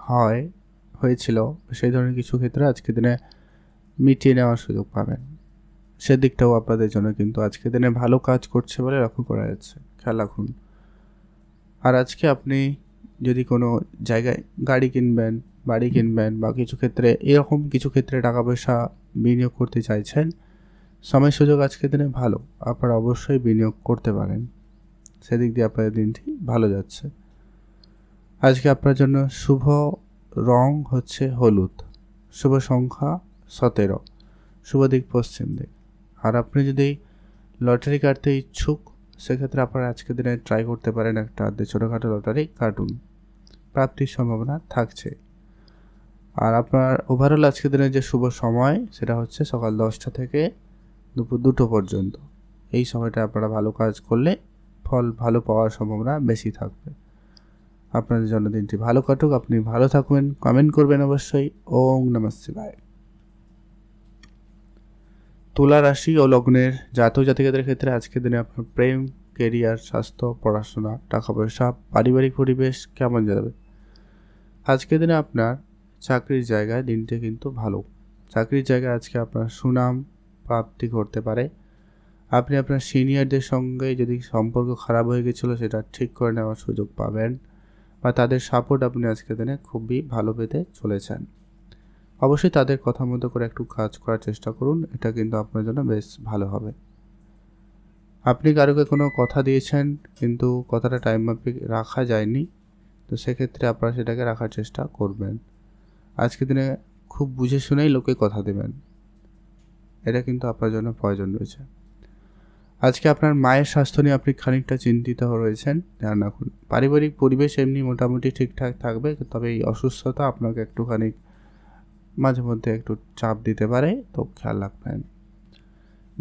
হয় হয়েছিল সেই ধরনের কিছু ক্ষেত্রে আজকের দিনে মিটিয়ে নেওয়ার সুযোগ পাবেন সেদিকটাও আপনাদের জন্য কিন্তু আজকের দিনে ভালো কাজ করছে বলে লক্ষ্য করা যাচ্ছে খেয়াল রাখুন আর আজকে আপনি যদি কোনো জায়গায় গাড়ি কিনবেন বাড়ি কিনবেন বা কিছু ক্ষেত্রে এরকম কিছু ক্ষেত্রে টাকা পয়সা বিনিয়োগ করতে চাইছেন সময় সুযোগ আজকের দিনে ভালো আপনারা অবশ্যই বিনিয়োগ করতে পারেন সেদিক দিয়ে আপনাদের দিনটি ভালো যাচ্ছে আজকে আপনার জন্য শুভ রং হচ্ছে হলুদ শুভ সংখ্যা সতেরো শুভ দিক পশ্চিম দিক আর আপনি যদি লটারি কাটতে ইচ্ছুক সেক্ষেত্রে আপনারা আজকের দিনে ট্রাই করতে পারেন একটা ছোটোখাটো লটারি কার্টুন প্রাপ্তির সম্ভাবনা থাকছে আর আপনার ওভারঅল আজকের দিনের যে শুভ সময় সেটা হচ্ছে সকাল দশটা থেকে দুপুর দুটো পর্যন্ত এই সময়টা আপনারা ভালো কাজ করলে ফল ভালো পাওয়ার সম্ভাবনা বেশি থাকবে আপনাদের জন্মদিনটি ভালো কাটুক আপনি ভালো থাকবেন কমেন্ট করবেন অবশ্যই ওম নমস্তে ভাই তুলা রাশি ও লগ্নের জাতক জাতিকাদের ক্ষেত্রে আজকের দিনে আপনার প্রেম কেরিয়ার স্বাস্থ্য পড়াশোনা টাকা পয়সা পারিবারিক পরিবেশ কেমন যাবে আজকের দিনে আপনার চাকরির জায়গায় দিনটি কিন্তু ভালো চাকরির জায়গায় আজকে আপনার সুনাম প্রাপ্তি করতে পারে আপনি আপনার সিনিয়রদের সঙ্গে যদি সম্পর্ক খারাপ হয়ে গেছিলো সেটা ঠিক করে নেওয়ার সুযোগ পাবেন বা তাদের সাপোর্ট আপনি আজকের দিনে খুবই ভালো পেতে চলেছেন অবশ্যই তাদের কথা মতো করে একটু কাজ করার চেষ্টা করুন এটা কিন্তু আপনার জন্য বেশ ভালো হবে আপনি কারোকে কোনো কথা দিয়েছেন কিন্তু কথাটা টাইম মাফিক রাখা যায়নি তো সেক্ষেত্রে আপনারা সেটাকে রাখার চেষ্টা করবেন আজকের দিনে খুব বুঝে শুনেই লোকে কথা দেবেন এটা কিন্তু আপনার জন্য প্রয়োজন রয়েছে আজকে আপনার মায়ের স্বাস্থ্য নিয়ে আপনি খানিকটা চিন্তিত রয়েছেন ধ্যান রাখুন পারিবারিক পরিবেশ এমনি মোটামুটি ঠিকঠাক থাকবে তবে এই অসুস্থতা আপনাকে একটুখানি মাঝে মধ্যে একটু চাপ দিতে পারে তো খেয়াল রাখবেন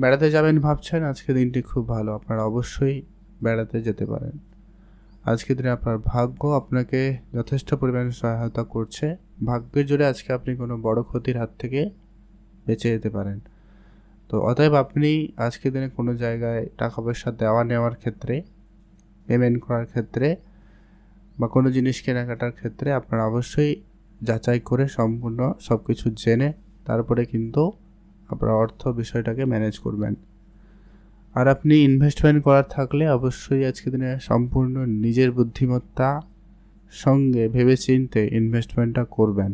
বেড়াতে যাবেন ভাবছেন আজকে দিনটি খুব ভালো আপনারা অবশ্যই বেড়াতে যেতে পারেন আজকের দিনে আপনার ভাগ্য আপনাকে যথেষ্ট পরিমাণে সহায়তা করছে ভাগ্যের জোরে আজকে আপনি কোনো বড় ক্ষতির হাত থেকে বেঁচে যেতে পারেন তো অতএব আপনি আজকের দিনে কোনো জায়গায় টাকা পয়সা দেওয়া নেওয়ার ক্ষেত্রে পেমেন্ট করার ক্ষেত্রে বা কোনো জিনিস কেনাকাটার ক্ষেত্রে আপনার অবশ্যই যাচাই করে সম্পূর্ণ সব কিছু জেনে তারপরে কিন্তু আপনার অর্থ বিষয়টাকে ম্যানেজ করবেন আর আপনি ইনভেস্টমেন্ট করার থাকলে অবশ্যই আজকের দিনে সম্পূর্ণ নিজের বুদ্ধিমত্তা সঙ্গে ভেবে চিনতে ইনভেস্টমেন্টটা করবেন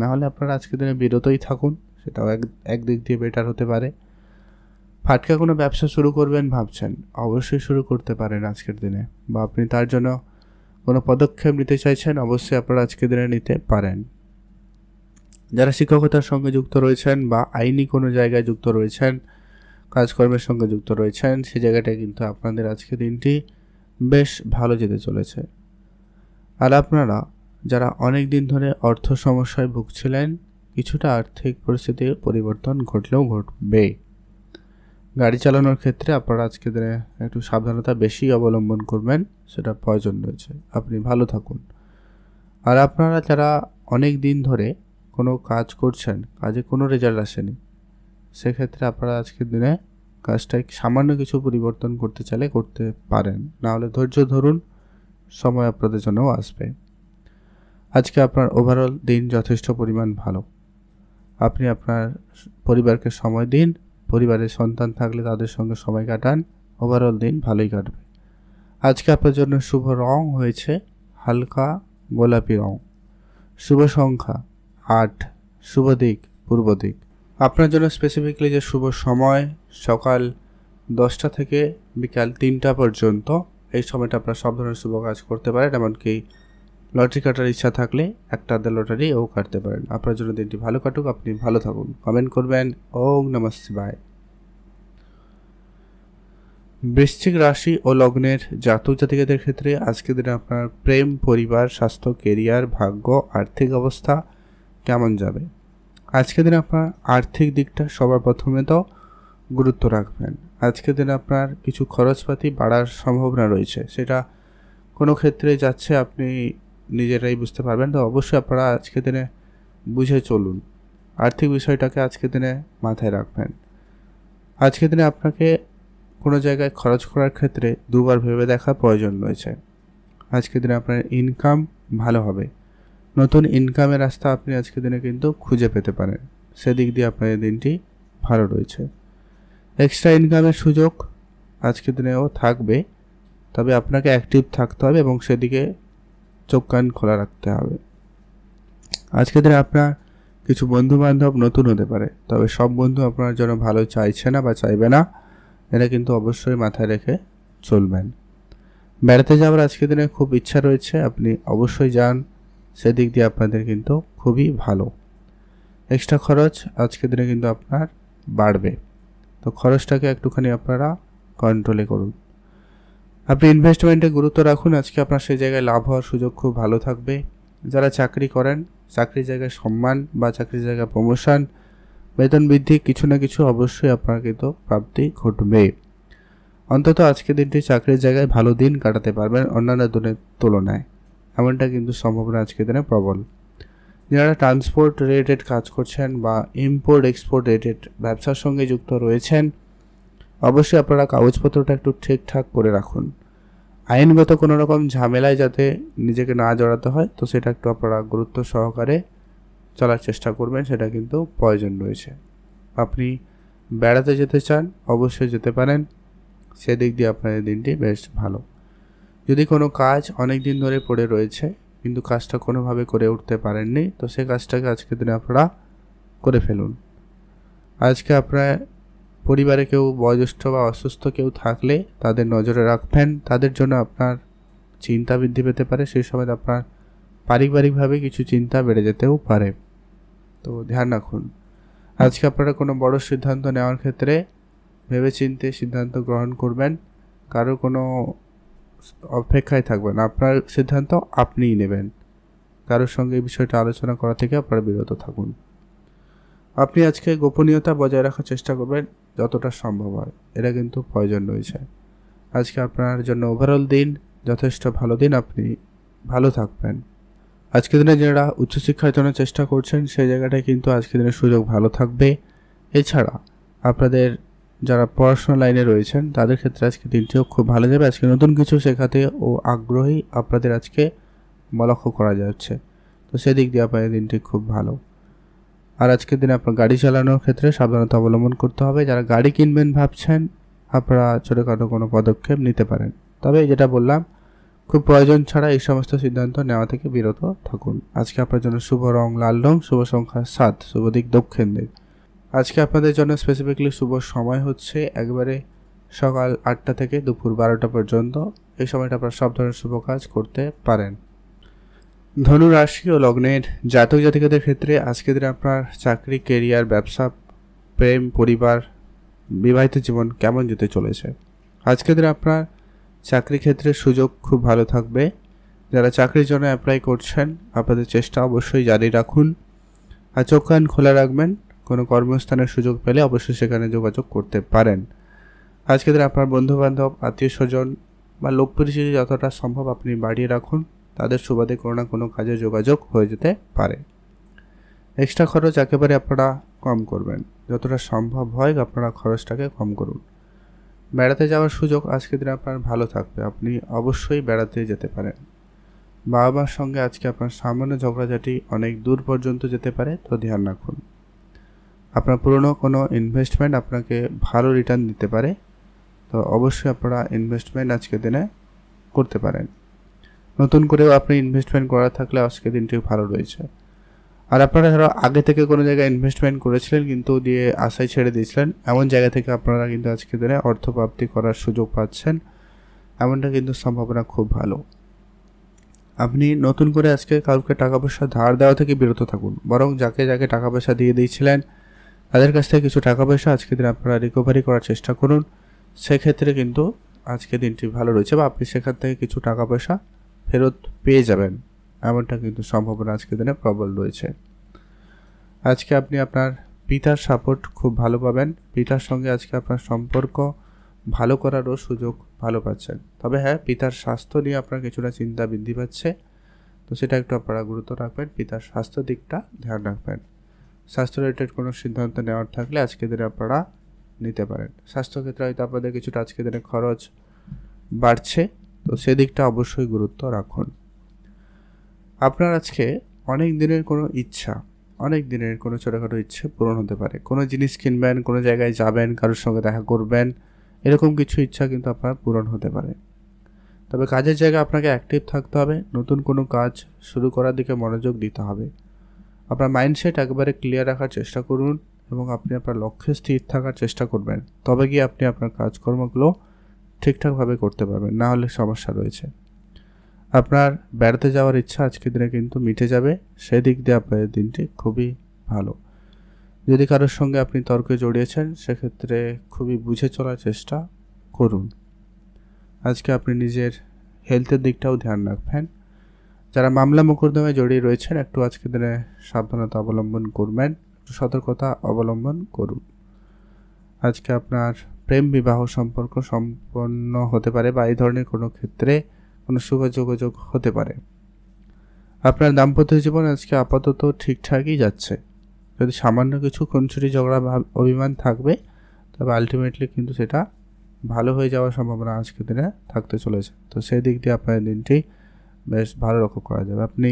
নাহলে আপনারা আজকের দিনে বিরতই থাকুন সেটাও এক একদিক দিয়ে বেটার হতে পারে ফাটকা কোনো ব্যবসা শুরু করবেন ভাবছেন অবশ্যই শুরু করতে পারেন আজকের দিনে বা আপনি তার জন্য কোনো পদক্ষেপ নিতে চাইছেন অবশ্যই আপনারা আজকের দিনে নিতে পারেন যারা শিক্ষকতার সঙ্গে যুক্ত রয়েছেন বা আইনি কোনো জায়গায় যুক্ত রয়েছেন কাজকর্মের সঙ্গে যুক্ত রয়েছেন সে জায়গাটা কিন্তু আপনাদের আজকে দিনটি বেশ ভালো যেতে চলেছে আর আপনারা যারা অনেক দিন ধরে অর্থ সমস্যায় ভুগছিলেন কিছুটা আর্থিক পরিস্থিতির পরিবর্তন ঘটলেও ঘটবে গাড়ি চালানোর ক্ষেত্রে আপনারা আজকের দিনে একটু সাবধানতা বেশি অবলম্বন করবেন সেটা প্রয়োজন রয়েছে আপনি ভালো থাকুন আর আপনারা যারা অনেক দিন ধরে কোনো কাজ করছেন কাজে কোনো রেজাল্ট আসেনি সেক্ষেত্রে আপনারা আজকের দিনে কাজটা সামান্য কিছু পরিবর্তন করতে চাইলে করতে পারেন নাহলে ধৈর্য ধরুন সময় আপনাদের জন্যও আসবে আজকে আপনার ওভারঅল দিন যথেষ্ট পরিমাণ ভালো আপনি আপনার পরিবারকে সময় দিন পরিবারের সন্তান থাকলে তাদের সঙ্গে সময় কাটান ওভারঅল দিন ভালোই কাটবে আজকে আপনার জন্য শুভ রং হয়েছে হালকা গোলাপি রং শুভ সংখ্যা আট শুভ দিক পূর্ব দিক আপনার জন্য স্পেসিফিকলি যে শুভ সময় সকাল দশটা থেকে বিকাল তিনটা পর্যন্ত এই সময়টা আপনারা সব ধরনের শুভ কাজ করতে পারেন এমনকি লটারি কাটার ইচ্ছা থাকলে একটা আধা লটারি ও কাটতে পারেন আপনার জন্য দিনটি ভালো কাটুক আপনি ভালো থাকুন কমেন্ট করবেন ওম নমস্তে বাই বৃশ্চিক রাশি ও লগ্নের জাতক জাতিকাদের ক্ষেত্রে আজকের দিনে আপনার প্রেম পরিবার স্বাস্থ্য কেরিয়ার ভাগ্য আর্থিক অবস্থা কেমন যাবে আজকের দিনে আপনার আর্থিক দিকটা সবার প্রথমে তো গুরুত্ব রাখবেন আজকের দিনে আপনার কিছু খরচপাতি বাড়ার সম্ভাবনা রয়েছে সেটা কোনো ক্ষেত্রে যাচ্ছে আপনি নিজেরাই বুঝতে পারবেন তো অবশ্যই আপনারা আজকের দিনে বুঝে চলুন আর্থিক বিষয়টাকে আজকের দিনে মাথায় রাখবেন আজকের দিনে আপনাকে কোনো জায়গায় খরচ করার ক্ষেত্রে দুবার ভেবে দেখা প্রয়োজন রয়েছে আজকের দিনে আপনার ইনকাম ভালো হবে নতুন ইনকামের রাস্তা আপনি আজকের দিনে কিন্তু খুঁজে পেতে পারেন সেদিক দিয়ে আপনার দিনটি ভালো রয়েছে এক্সট্রা ইনকামের সুযোগ আজকের দিনেও থাকবে তবে আপনাকে অ্যাক্টিভ থাকতে হবে এবং সেদিকে চোখ কান খোলা রাখতে হবে আজকের দিনে আপনার কিছু বন্ধু বান্ধব নতুন হতে পারে তবে সব বন্ধু আপনার জন্য ভালো চাইছে না বা চাইবে না এটা কিন্তু অবশ্যই মাথায় রেখে চলবেন বেড়াতে যাওয়ার আজকের দিনে খুব ইচ্ছা রয়েছে আপনি অবশ্যই যান সেদিক দিয়ে আপনাদের কিন্তু খুবই ভালো এক্সট্রা খরচ আজকের দিনে কিন্তু আপনার বাড়বে তো খরচটাকে একটুখানি আপনারা কন্ট্রোলে করুন আপনি ইনভেস্টমেন্টে গুরুত্ব রাখুন আজকে আপনার সেই জায়গায় লাভ হওয়ার সুযোগ খুব ভালো থাকবে যারা চাকরি করেন চাকরির জায়গায় সম্মান বা চাকরির জায়গায় প্রমোশন বেতন বৃদ্ধি কিছু না কিছু অবশ্যই আপনার কিন্তু প্রাপ্তি ঘটবে অন্তত আজকে দিনটি চাকরির জায়গায় ভালো দিন কাটাতে পারবেন অন্যান্য দিনের তুলনায় এমনটা কিন্তু সম্ভাবনা আজকের দিনে প্রবল যারা ট্রান্সপোর্ট রিলেটেড কাজ করছেন বা ইম্পোর্ট এক্সপোর্ট রিলেটেড ব্যবসার সঙ্গে যুক্ত রয়েছেন অবশ্যই আপনারা কাগজপত্রটা একটু ঠিকঠাক করে রাখুন আইনগত কোনো রকম ঝামেলায় যাতে নিজেকে না জড়াতে হয় তো সেটা একটু আপনারা গুরুত্ব সহকারে চলার চেষ্টা করবেন সেটা কিন্তু প্রয়োজন রয়েছে আপনি বেড়াতে যেতে চান অবশ্যই যেতে পারেন সেদিক দিয়ে আপনাদের দিনটি বেশ ভালো যদি কোনো কাজ অনেক দিন ধরে পড়ে রয়েছে কিন্তু কাজটা কোনোভাবে করে উঠতে পারেননি তো সেই কাজটাকে আজকের দিনে আপনারা করে ফেলুন আজকে আপনার পরিবারে কেউ বয়োজ্যেষ্ঠ বা অসুস্থ কেউ থাকলে তাদের নজরে রাখবেন তাদের জন্য আপনার চিন্তা বৃদ্ধি পেতে পারে সেই সময় আপনার পারিবারিকভাবে কিছু চিন্তা বেড়ে যেতেও পারে তো ধ্যান রাখুন আজকে আপনারা কোনো বড় সিদ্ধান্ত নেওয়ার ক্ষেত্রে ভেবেচিন্তে সিদ্ধান্ত গ্রহণ করবেন কারো কোনো অপেক্ষায় থাকবেন আপনার সিদ্ধান্ত আপনিই নেবেন কারোর সঙ্গে এই বিষয়টা আলোচনা করা থেকে আপনারা বিরত থাকুন আপনি আজকে গোপনীয়তা বজায় রাখার চেষ্টা করবেন যতটা সম্ভব হয় এটা কিন্তু প্রয়োজন রয়েছে আজকে আপনার জন্য ওভারঅল দিন যথেষ্ট ভালো দিন আপনি ভালো থাকবেন আজকের দিনে যারা উচ্চশিক্ষার জন্য চেষ্টা করছেন সেই জায়গাটায় কিন্তু আজকের দিনের সুযোগ ভালো থাকবে এছাড়া আপনাদের যারা পড়াশোনা লাইনে রয়েছেন তাদের ক্ষেত্রে আজকে দিনটিও খুব ভালো যাবে আজকে নতুন কিছু শেখাতে ও আগ্রহী আপনাদের আজকে লক্ষ্য করা যাচ্ছে তো সেদিক দিয়ে আপনাদের দিনটি খুব ভালো আর আজকের দিনে আপনার গাড়ি চালানোর ক্ষেত্রে সাবধানতা অবলম্বন করতে হবে যারা গাড়ি কিনবেন ভাবছেন আপনারা ছোটোখাটো কোনো পদক্ষেপ নিতে পারেন তবে যেটা বললাম খুব প্রয়োজন ছাড়া এই সমস্ত সিদ্ধান্ত নেওয়া থেকে বিরত থাকুন আজকে আপনার জন্য শুভ রং লাল রং শুভ সংখ্যা সাত শুভ দিক দক্ষিণ দিক আজকে আপনাদের জন্য স্পেসিফিকলি শুভ সময় হচ্ছে একবারে সকাল আটটা থেকে দুপুর বারোটা পর্যন্ত এই সময়টা আপনারা সব ধরনের শুভ কাজ করতে পারেন ধনু রাশি ও লগ্নের জাতক জাতিকাদের ক্ষেত্রে আজকের দিনে আপনার চাকরি কেরিয়ার ব্যবসা প্রেম পরিবার বিবাহিত জীবন কেমন যেতে চলেছে আজকের দিনে আপনার চাকরি ক্ষেত্রে সুযোগ খুব ভালো থাকবে যারা চাকরির জন্য অ্যাপ্লাই করছেন আপনাদের চেষ্টা অবশ্যই জারি রাখুন আর চোখ খোলা রাখবেন কোনো কর্মস্থানের সুযোগ পেলে অবশ্যই সেখানে যোগাযোগ করতে পারেন আজকের দিন আপনার বন্ধুবান্ধব আত্মীয় স্বজন বা লোক পরিচিতি যতটা সম্ভব আপনি বাড়িয়ে রাখুন তাদের সুবাদে কোনো না কোনো কাজে যোগাযোগ হয়ে যেতে পারে এক্সট্রা খরচ একেবারে আপনারা কম করবেন যতটা সম্ভব হয় আপনারা খরচটাকে কম করুন বেড়াতে যাওয়ার সুযোগ আজকের দিনে আপনার ভালো থাকবে আপনি অবশ্যই বেড়াতে যেতে পারেন বাবা মার সঙ্গে আজকে আপনার সামান্য ঝগড়াঝাটি অনেক দূর পর্যন্ত যেতে পারে তো ধ্যান রাখুন আপনার পুরনো কোনো ইনভেস্টমেন্ট আপনাকে ভালো রিটার্ন দিতে পারে তো অবশ্যই আপনারা ইনভেস্টমেন্ট আজকের দিনে করতে পারেন নতুন করেও আপনি ইনভেস্টমেন্ট করা থাকলে আজকের দিনটি ভালো রয়েছে আর আপনারা ধরো আগে থেকে কোনো জায়গায় ইনভেস্টমেন্ট করেছিলেন কিন্তু দিয়ে আশায় ছেড়ে দিয়েছিলেন এমন জায়গা থেকে আপনারা কিন্তু আজকের দিনে অর্থপ্রাপ্তি করার সুযোগ পাচ্ছেন এমনটা কিন্তু সম্ভাবনা খুব ভালো আপনি নতুন করে আজকে কাউকে টাকা পয়সা ধার দেওয়া থেকে বিরত থাকুন বরং যাকে যাকে টাকা পয়সা দিয়ে দিয়েছিলেন তাদের কাছ থেকে কিছু টাকা পয়সা আজকের দিন আপনারা রিকভারি করার চেষ্টা করুন সেক্ষেত্রে কিন্তু আজকে দিনটি ভালো রয়েছে বা আপনি সেখান থেকে কিছু টাকা পয়সা ফেরত পেয়ে যাবেন এমনটা কিন্তু সম্ভাবনা আজকের দিনে প্রবল রয়েছে আজকে আপনি আপনার পিতার সাপোর্ট খুব ভালো পাবেন পিতার সঙ্গে আজকে আপনার সম্পর্ক ভালো করারও সুযোগ ভালো পাচ্ছেন তবে হ্যাঁ পিতার স্বাস্থ্য নিয়ে আপনার কিছুটা চিন্তা বৃদ্ধি পাচ্ছে তো সেটা একটু আপনারা গুরুত্ব রাখবেন পিতার স্বাস্থ্য দিকটা ধ্যান রাখবেন স্বাস্থ্য রিলেটেড কোনো সিদ্ধান্ত নেওয়ার থাকলে আজকে দিনে আপনারা নিতে পারেন স্বাস্থ্যক্ষেত্রে হয়তো আপনাদের কিছুটা আজকের দিনে খরচ বাড়ছে তো সেদিকটা অবশ্যই গুরুত্ব রাখুন আপনার আজকে অনেক দিনের কোনো ইচ্ছা অনেক দিনের কোনো ছোটোখাটো ইচ্ছে পূরণ হতে পারে কোনো জিনিস কিনবেন কোনো জায়গায় যাবেন কারোর সঙ্গে দেখা করবেন এরকম কিছু ইচ্ছা কিন্তু আপনার পূরণ হতে পারে তবে কাজের জায়গায় আপনাকে অ্যাক্টিভ থাকতে হবে নতুন কোনো কাজ শুরু করার দিকে মনোযোগ দিতে হবে আপনার মাইন্ডসেট একবারে ক্লিয়ার রাখার চেষ্টা করুন এবং আপনি আপনার লক্ষ্যে স্থির থাকার চেষ্টা করবেন তবে গিয়ে আপনি আপনার কাজকর্মগুলো ঠিকঠাকভাবে করতে পারবেন না হলে সমস্যা রয়েছে আপনার বেড়াতে যাওয়ার ইচ্ছা আজকের দিনে কিন্তু মিটে যাবে সেদিক দিয়ে আপনার দিনটি খুবই ভালো যদি কারোর সঙ্গে আপনি তর্কে জড়িয়েছেন সেক্ষেত্রে খুবই বুঝে চলার চেষ্টা করুন আজকে আপনি নিজের হেলথের দিকটাও ধ্যান রাখবেন যারা মামলা মোকদ্দমায় জড়িয়ে রয়েছেন একটু আজকে দিনে সাবধানতা অবলম্বন করবেন একটু সতর্কতা অবলম্বন করুন আজকে আপনার প্রেম বিবাহ সম্পর্ক সম্পন্ন হতে পারে বা এই ধরনের কোনো ক্ষেত্রে কোনো শুভ যোগাযোগ হতে পারে আপনার দাম্পত্য জীবন আজকে আপাতত ঠিকঠাকই যাচ্ছে যদি সামান্য কিছু খুনছুটি ঝগড়া অভিমান থাকবে তবে আলটিমেটলি কিন্তু সেটা ভালো হয়ে যাওয়ার সম্ভাবনা আজকের দিনে থাকতে চলেছে তো সেই দিক দিয়ে আপনার দিনটি বেশ ভালো রক্ষ করা যাবে আপনি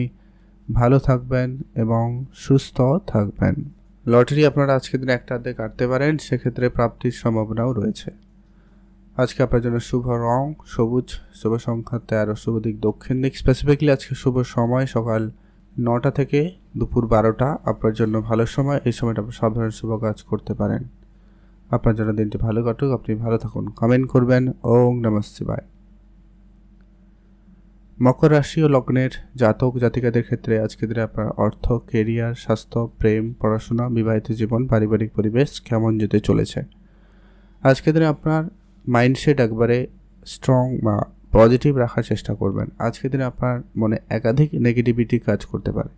ভালো থাকবেন এবং সুস্থ থাকবেন লটারি আপনারা আজকের দিন একটা আধে কাটতে পারেন সেক্ষেত্রে প্রাপ্তির সম্ভাবনাও রয়েছে আজকে আপনার জন্য শুভ রং সবুজ শুভ সংখ্যা তেরো শুভ দিক দক্ষিণ দিক স্পেসিফিকলি আজকে শুভ সময় সকাল নটা থেকে দুপুর বারোটা আপনার জন্য ভালো সময় এই সময়টা আপনার সাধারণ শুভ কাজ করতে পারেন আপনার জন্য দিনটি ভালো কাটুক আপনি ভালো থাকুন কমেন্ট করবেন ওং নমস্তে বাই মকর রাশি ও লগ্নের জাতক জাতিকাদের ক্ষেত্রে আজকের দিনে আপনার অর্থ কেরিয়ার স্বাস্থ্য প্রেম পড়াশোনা বিবাহিত জীবন পারিবারিক পরিবেশ কেমন যেতে চলেছে আজকের দিনে আপনার মাইন্ডসেট একবারে স্ট্রং বা পজিটিভ রাখার চেষ্টা করবেন আজকের দিনে আপনার মনে একাধিক নেগেটিভিটি কাজ করতে পারে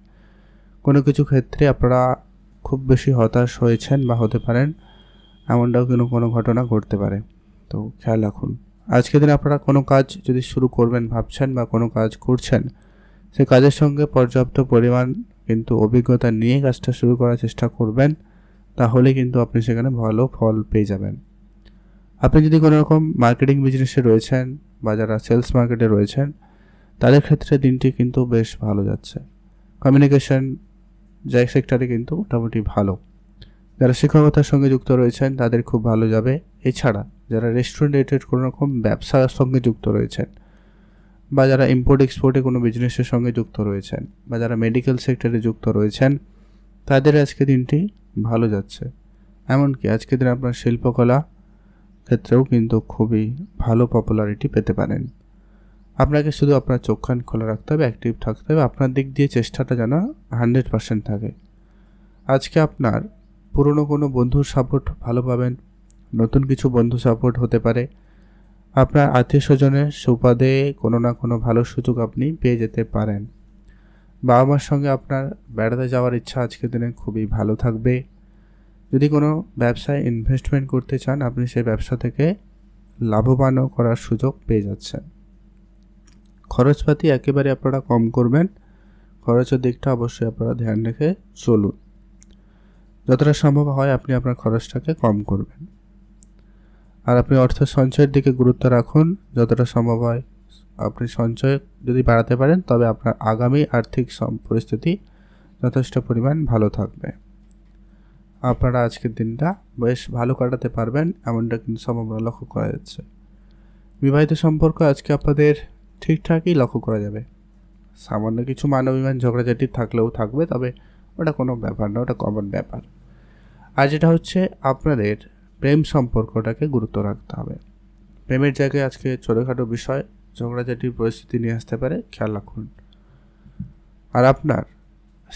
কোনো কিছু ক্ষেত্রে আপনারা খুব বেশি হতাশ হয়েছেন বা হতে পারেন এমনটাও কোনো কোনো ঘটনা ঘটতে পারে তো খেয়াল রাখুন আজকের দিন আপনারা কোনো কাজ যদি শুরু করবেন ভাবছেন বা কোনো কাজ করছেন সে কাজের সঙ্গে পর্যাপ্ত পরিমাণ কিন্তু অভিজ্ঞতা নিয়ে কাজটা শুরু করার চেষ্টা করবেন তাহলে কিন্তু আপনি সেখানে ভালো ফল পেয়ে যাবেন আপনি যদি কোনো রকম মার্কেটিং বিজনেসে রয়েছেন বা যারা সেলস মার্কেটে রয়েছেন তাদের ক্ষেত্রে দিনটি কিন্তু বেশ ভালো যাচ্ছে কমিউনিকেশন যাই সেক্টরে কিন্তু মোটামুটি ভালো যারা শিক্ষকতার সঙ্গে যুক্ত রয়েছেন তাদের খুব ভালো যাবে এছাড়া যারা রেস্টুরেন্ট রিলেটেড কোনো রকম ব্যবসার সঙ্গে যুক্ত রয়েছেন বা যারা ইম্পোর্ট এক্সপোর্টে কোনো বিজনেসের সঙ্গে যুক্ত রয়েছেন বা যারা মেডিকেল সেক্টরে যুক্ত রয়েছেন তাদের আজকে দিনটি ভালো যাচ্ছে এমনকি আজকের দিন আপনার শিল্পকলা ক্ষেত্রেও কিন্তু খুবই ভালো পপুলারিটি পেতে পারেন আপনাকে শুধু আপনার চোখ কান খোলা রাখতে হবে অ্যাক্টিভ থাকতে হবে আপনার দিক দিয়ে চেষ্টাটা যেন হান্ড্রেড পার্সেন্ট থাকে আজকে আপনার পুরনো কোনো বন্ধুর সাপোর্ট ভালো পাবেন নতুন কিছু বন্ধু সাপোর্ট হতে পারে আপনার আত্মীয় স্বজনের সুপাদে কোনো না কোনো ভালো সুযোগ আপনি পেয়ে যেতে পারেন বাবা মার সঙ্গে আপনার বেড়াতে যাওয়ার ইচ্ছা আজকের দিনে খুবই ভালো থাকবে যদি কোনো ব্যবসায় ইনভেস্টমেন্ট করতে চান আপনি সেই ব্যবসা থেকে লাভবানও করার সুযোগ পেয়ে যাচ্ছেন খরচপাতি একেবারে আপনারা কম করবেন খরচের দিকটা অবশ্যই আপনারা ধ্যান রেখে চলুন যতটা সম্ভব হয় আপনি আপনার খরচটাকে কম করবেন আর আপনি অর্থ সঞ্চয়ের দিকে গুরুত্ব রাখুন যতটা সম্ভব হয় আপনি সঞ্চয় যদি বাড়াতে পারেন তবে আপনার আগামী আর্থিক পরিস্থিতি যথেষ্ট পরিমাণ ভালো থাকবে আপনারা আজকের দিনটা বেশ ভালো কাটাতে পারবেন এমনটা কিন্তু সম্ভাবনা লক্ষ্য করা যাচ্ছে বিবাহিত সম্পর্ক আজকে আপনাদের ঠিকঠাকই লক্ষ্য করা যাবে সামান্য কিছু মানবিমান ঝগড়াঝাটি থাকলেও থাকবে তবে ওটা কোনো ব্যাপার না ওটা কমন ব্যাপার আর যেটা হচ্ছে আপনাদের প্রেম সম্পর্কটাকে গুরুত্ব রাখতে হবে প্রেমের জায়গায় আজকে ছোটোখাটো বিষয় ঝগড়াঝাটির পরিস্থিতি নিয়ে আসতে পারে খেয়াল রাখুন আর আপনার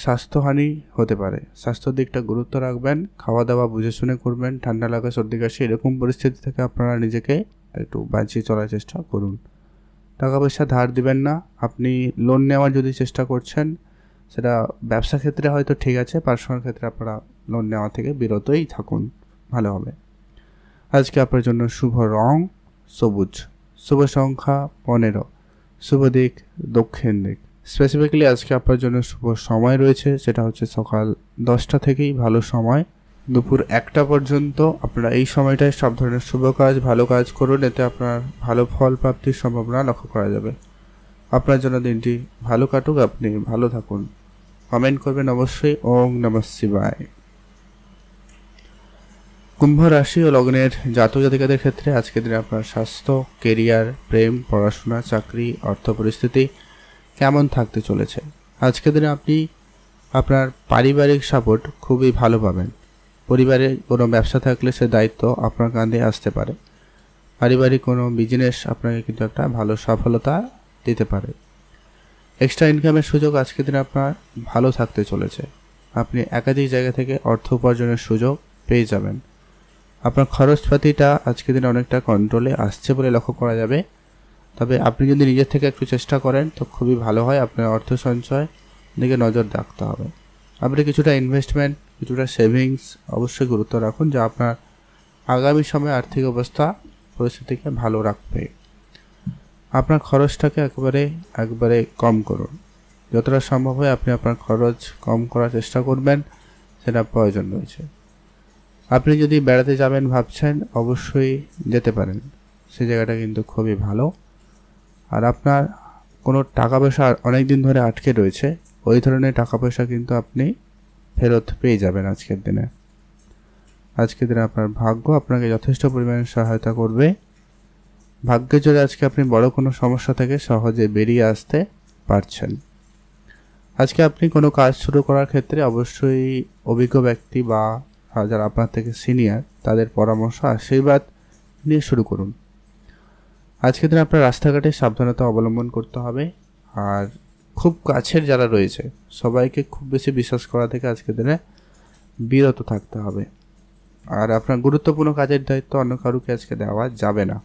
স্বাস্থ্যহানি হতে পারে স্বাস্থ্য দিকটা গুরুত্ব রাখবেন খাওয়া দাওয়া বুঝে শুনে করবেন ঠান্ডা লাগা সর্দি কাশি এরকম পরিস্থিতি থেকে আপনারা নিজেকে একটু বাঁচিয়ে চলার চেষ্টা করুন টাকা পয়সা ধার দিবেন না আপনি লোন নেওয়ার যদি চেষ্টা করছেন সেটা ব্যবসা ক্ষেত্রে হয়তো ঠিক আছে পার্সোনাল ক্ষেত্রে আপনারা লোন নেওয়া থেকে বিরতই থাকুন ভালো হবে আজকে আপনার জন্য শুভ রং সবুজ শুভ সংখ্যা পনেরো শুভ দিক দক্ষিণ দিক স্পেসিফিক্যালি আজকে আপনার জন্য শুভ সময় রয়েছে সেটা হচ্ছে সকাল দশটা থেকেই ভালো সময় দুপুর একটা পর্যন্ত আপনারা এই সময়টায় সব ধরনের শুভ কাজ ভালো কাজ করুন এতে আপনার ভালো ফল প্রাপ্তির সম্ভাবনা লক্ষ্য করা যাবে আপনার জন্য দিনটি ভালো কাটুক আপনি ভালো থাকুন কমেন্ট করবেন অবশ্যই ওং নমঃ শিবায় কুম্ভ রাশি ও লগ্নের জাতক জাতিকাদের ক্ষেত্রে আজকের দিনে আপনার স্বাস্থ্য কেরিয়ার প্রেম পড়াশোনা চাকরি অর্থ পরিস্থিতি কেমন থাকতে চলেছে আজকের দিনে আপনি আপনার পারিবারিক সাপোর্ট খুবই ভালো পাবেন পরিবারে কোনো ব্যবসা থাকলে সে দায়িত্ব আপনার কাঁধে আসতে পারে পারিবারিক কোনো বিজনেস আপনাকে কিন্তু একটা ভালো সফলতা দিতে পারে এক্সট্রা ইনকামের সুযোগ আজকের দিনে আপনার ভালো থাকতে চলেছে আপনি একাধিক জায়গা থেকে অর্থ উপার্জনের সুযোগ পেয়ে যাবেন আপনার খরচপাতিটা আজকের দিনে অনেকটা কন্ট্রোলে আসছে বলে লক্ষ্য করা যাবে তবে আপনি যদি নিজের থেকে একটু চেষ্টা করেন তো খুবই ভালো হয় আপনার অর্থ সঞ্চয় দিকে নজর রাখতে হবে আপনি কিছুটা ইনভেস্টমেন্ট কিছুটা সেভিংস অবশ্যই গুরুত্ব রাখুন যা আপনার আগামী সময়ে আর্থিক অবস্থা পরিস্থিতিকে ভালো রাখবে আপনার খরচটাকে একবারে একবারে কম করুন যতটা সম্ভব হয় আপনি আপনার খরচ কম করার চেষ্টা করবেন সেটা প্রয়োজন রয়েছে আপনি যদি বেড়াতে যাবেন ভাবছেন অবশ্যই যেতে পারেন সে জায়গাটা কিন্তু খুবই ভালো আর আপনার কোনো টাকা পয়সা অনেক দিন ধরে আটকে রয়েছে ওই ধরনের টাকা পয়সা কিন্তু আপনি ফেরত পেয়ে যাবেন আজকের দিনে আজকের দিনে আপনার ভাগ্য আপনাকে যথেষ্ট পরিমাণে সহায়তা করবে ভাগ্যে জোরে আজকে আপনি বড় কোনো সমস্যা থেকে সহজে বেরিয়ে আসতে পারছেন আজকে আপনি কোনো কাজ শুরু করার ক্ষেত্রে অবশ্যই অভিজ্ঞ ব্যক্তি বা যারা আপনার থেকে সিনিয়র তাদের পরামর্শ আশীর্বাদ নিয়ে শুরু করুন আজকের দিন আপনার রাস্তাঘাটে সাবধানতা অবলম্বন করতে হবে আর খুব কাছের যারা রয়েছে সবাইকে খুব বেশি বিশ্বাস করা থেকে আজকের দিনে বিরত থাকতে হবে আর আপনার গুরুত্বপূর্ণ কাজের দায়িত্ব অন্য কারুকে আজকে দেওয়া যাবে না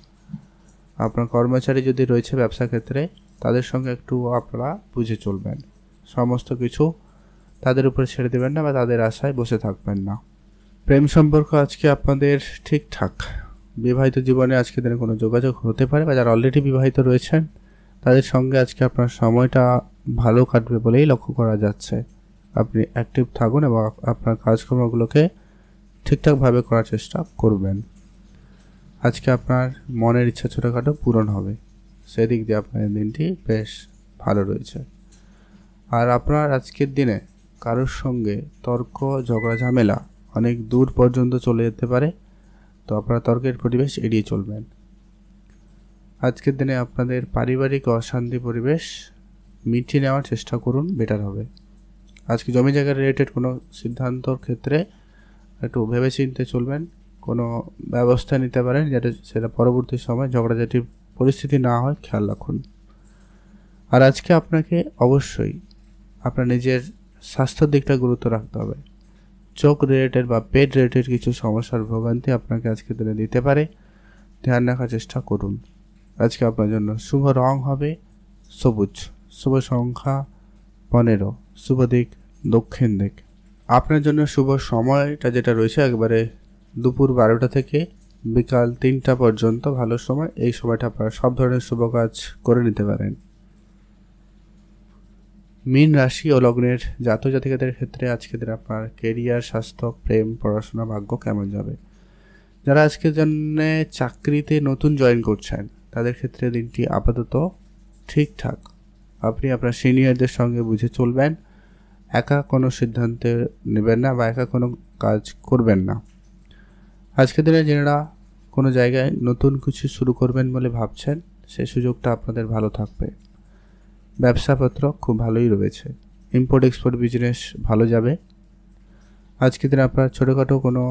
আপনার কর্মচারী যদি রয়েছে ব্যবসা ক্ষেত্রে তাদের সঙ্গে একটু আপনারা বুঝে চলবেন সমস্ত কিছু তাদের উপরে ছেড়ে দেবেন না বা তাদের আশায় বসে থাকবেন না প্রেম সম্পর্ক আজকে আপনাদের ঠিকঠাক বিবাহিত জীবনে আজকে দিনে কোনো যোগাযোগ হতে পারে বা যারা অলরেডি বিবাহিত রয়েছেন তাদের সঙ্গে আজকে আপনার সময়টা ভালো কাটবে বলেই লক্ষ্য করা যাচ্ছে আপনি অ্যাক্টিভ থাকুন এবং আপনার কাজকর্মগুলোকে ঠিকঠাকভাবে করার চেষ্টা করবেন আজকে আপনার মনের ইচ্ছা ছোটোখাটো পূরণ হবে সেদিক দিয়ে আপনার দিনটি বেশ ভালো রয়েছে আর আপনার আজকের দিনে কারোর সঙ্গে তর্ক ঝগড়া ঝামেলা অনেক দূর পর্যন্ত চলে যেতে পারে তো আপনারা তর্কের পরিবেশ এড়িয়ে চলবেন আজকের দিনে আপনাদের পারিবারিক অশান্তি পরিবেশ মিটিয়ে নেওয়ার চেষ্টা করুন বেটার হবে আজকে জমি জায়গা রিলেটেড কোনো সিদ্ধান্তর ক্ষেত্রে একটু ভেবেচিন্তে চলবেন কোনো ব্যবস্থা নিতে পারেন যাতে সেটা পরবর্তী সময় ঝগড়াঝাটির পরিস্থিতি না হয় খেয়াল রাখুন আর আজকে আপনাকে অবশ্যই আপনার নিজের স্বাস্থ্যের দিকটা গুরুত্ব রাখতে হবে চোখ রিলেটেড বা পেট রিলেটেড কিছু সমস্যার ভোগান্তি আপনাকে আজকে দিনে দিতে পারে ধ্যান রাখার চেষ্টা করুন আজকে আপনার জন্য শুভ রং হবে সবুজ শুভ সংখ্যা পনেরো শুভ দিক দক্ষিণ দিক আপনার জন্য শুভ সময়টা যেটা রয়েছে একবারে দুপুর বারোটা থেকে বিকাল তিনটা পর্যন্ত ভালো সময় এই সময়টা আপনারা সব ধরনের শুভ কাজ করে নিতে পারেন মীন রাশি ও লগ্নের জাত জাতিকাদের ক্ষেত্রে আজকে দিন আপনার কেরিয়ার স্বাস্থ্য প্রেম পড়াশোনা ভাগ্য কেমন যাবে যারা আজকের জন্য চাকরিতে নতুন জয়েন করছেন তাদের ক্ষেত্রে দিনটি আপাতত ঠিকঠাক আপনি আপনার সিনিয়রদের সঙ্গে বুঝে চলবেন একা কোনো সিদ্ধান্তে নেবেন না বা একা কোনো কাজ করবেন না আজকের দিনে যারা কোনো জায়গায় নতুন কিছু শুরু করবেন বলে ভাবছেন সেই সুযোগটা আপনাদের ভালো থাকবে ব্যবসাপত্র খুব ভালোই রয়েছে ইম্পোর্ট এক্সপোর্ট বিজনেস ভালো যাবে আজকের দিনে আপনার ছোটোখাটো কোনো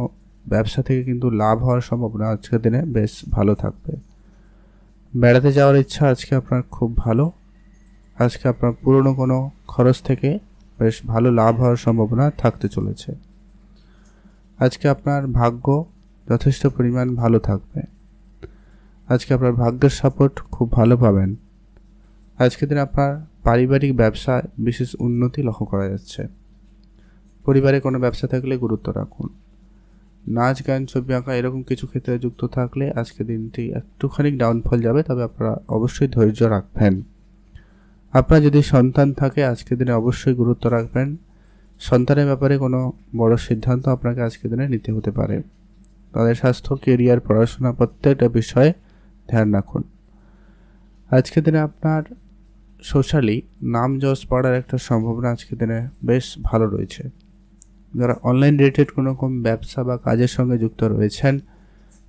ব্যবসা থেকে কিন্তু লাভ হওয়ার সম্ভাবনা আজকের দিনে বেশ ভালো থাকবে বেড়াতে যাওয়ার ইচ্ছা আজকে আপনার খুব ভালো আজকে আপনার পুরনো কোনো খরচ থেকে বেশ ভালো লাভ হওয়ার সম্ভাবনা থাকতে চলেছে আজকে আপনার ভাগ্য যথেষ্ট পরিমাণ ভালো থাকবে আজকে আপনার ভাগ্যের সাপোর্ট খুব ভালো পাবেন আজকের দিনে আপনার পারিবারিক ব্যবসায় বিশেষ উন্নতি লক্ষ্য করা যাচ্ছে পরিবারে কোনো ব্যবসা থাকলে গুরুত্ব রাখুন নাচ গান ছবি আঁকা এরকম কিছু ক্ষেত্রে যুক্ত থাকলে আজকের দিনটি একটুখানি ডাউনফল যাবে তবে আপনারা অবশ্যই ধৈর্য রাখবেন আপনার যদি সন্তান থাকে আজকের দিনে অবশ্যই গুরুত্ব রাখবেন সন্তানের ব্যাপারে কোনো বড় সিদ্ধান্ত আপনাকে আজকের দিনে নিতে হতে পারে তাদের স্বাস্থ্য কেরিয়ার পড়াশোনা প্রত্যেকটা বিষয়ে ধ্যান রাখুন আজকের দিনে আপনার সোশ্যালি নাম জজ পড়ার একটা সম্ভাবনা আজকের দিনে বেশ ভালো রয়েছে যারা অনলাইন রিলেটেড কোনো রকম ব্যবসা বা কাজের সঙ্গে যুক্ত রয়েছেন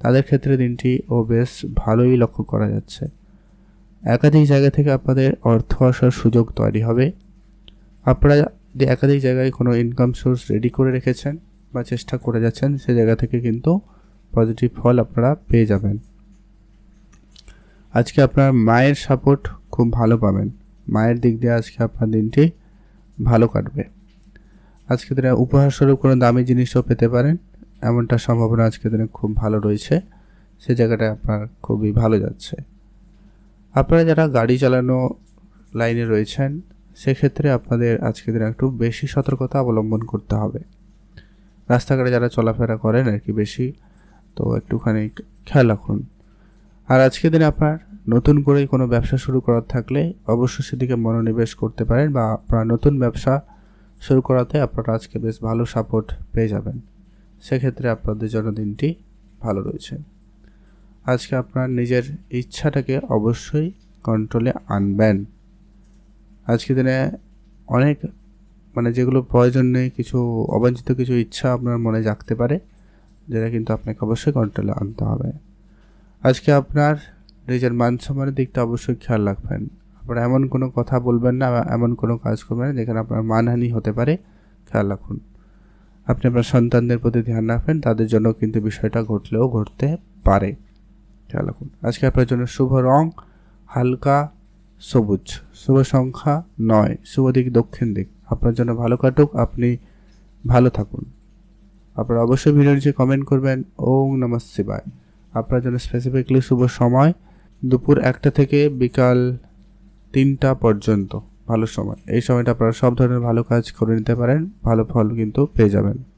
তাদের ক্ষেত্রে দিনটি ও বেশ ভালোই লক্ষ্য করা যাচ্ছে একাধিক জায়গা থেকে আপনাদের অর্থ আসার সুযোগ তৈরি হবে আপনারা যে একাধিক জায়গায় কোনো ইনকাম সোর্স রেডি করে রেখেছেন বা চেষ্টা করে যাচ্ছেন সে জায়গা থেকে কিন্তু পজিটিভ ফল আপনারা পেয়ে যাবেন আজকে আপনার মায়ের সাপোর্ট খুব ভালো পাবেন মায়ের দিক দিয়ে আজকে আপনার দিনটি ভালো কাটবে আজকে দিনে উপহার স্বরূপ কোনো দামি জিনিসও পেতে পারেন এমনটা সম্ভাবনা আজকে দিনে খুব ভালো রয়েছে সে জায়গাটায় আপনার খুবই ভালো যাচ্ছে আপনারা যারা গাড়ি চালানো লাইনে রয়েছেন সেক্ষেত্রে আপনাদের আজকে দিনে একটু বেশি সতর্কতা অবলম্বন করতে হবে রাস্তাঘাটে যারা চলাফেরা করেন আর কি বেশি তো একটুখানি খেয়াল রাখুন আর আজকে দিনে আপনার নতুন করে কোনো ব্যবসা শুরু করার থাকলে অবশ্যই সেদিকে মনোনিবেশ করতে পারেন বা আপনার নতুন ব্যবসা শুরু করাতে আপনারা আজকে বেশ ভালো সাপোর্ট পেয়ে যাবেন সেক্ষেত্রে আপনাদের জন্মদিনটি ভালো রয়েছে আজকে আপনার নিজের ইচ্ছাটাকে অবশ্যই কন্ট্রোলে আনবেন আজকে দিনে অনেক মানে যেগুলো প্রয়োজন নেই কিছু অবাঞ্ছিত কিছু ইচ্ছা আপনার মনে জাগতে পারে যেটা কিন্তু আপনাকে অবশ্যই কন্ট্রোলে আনতে হবে আজকে আপনার নিজের মান সম্মানের দিকটা অবশ্যই খেয়াল রাখবেন আপনারা এমন কোনো কথা বলবেন না এমন কোনো কাজ করবেন না যেখানে আপনার মানহানি হতে পারে খেয়াল রাখুন আপনি আপনার সন্তানদের প্রতি ধ্যান রাখবেন তাদের জন্য কিন্তু বিষয়টা ঘটলেও ঘটতে পারে খেয়াল রাখুন আজকে আপনার জন্য শুভ রং হালকা সবুজ শুভ সংখ্যা নয় শুভ দিক দক্ষিণ দিক আপনার জন্য ভালো কাটুক আপনি ভালো থাকুন আপনারা অবশ্যই ভিডিও নিচে কমেন্ট করবেন ওম নমঃ শিবায় আপনার জন্য স্পেসিফিকলি শুভ সময় দুপুর একটা থেকে বিকাল তিনটা পর্যন্ত ভালো সময় এই সময়টা আপনারা সব ধরনের ভালো কাজ করে নিতে পারেন ভালো ফল কিন্তু পেয়ে যাবেন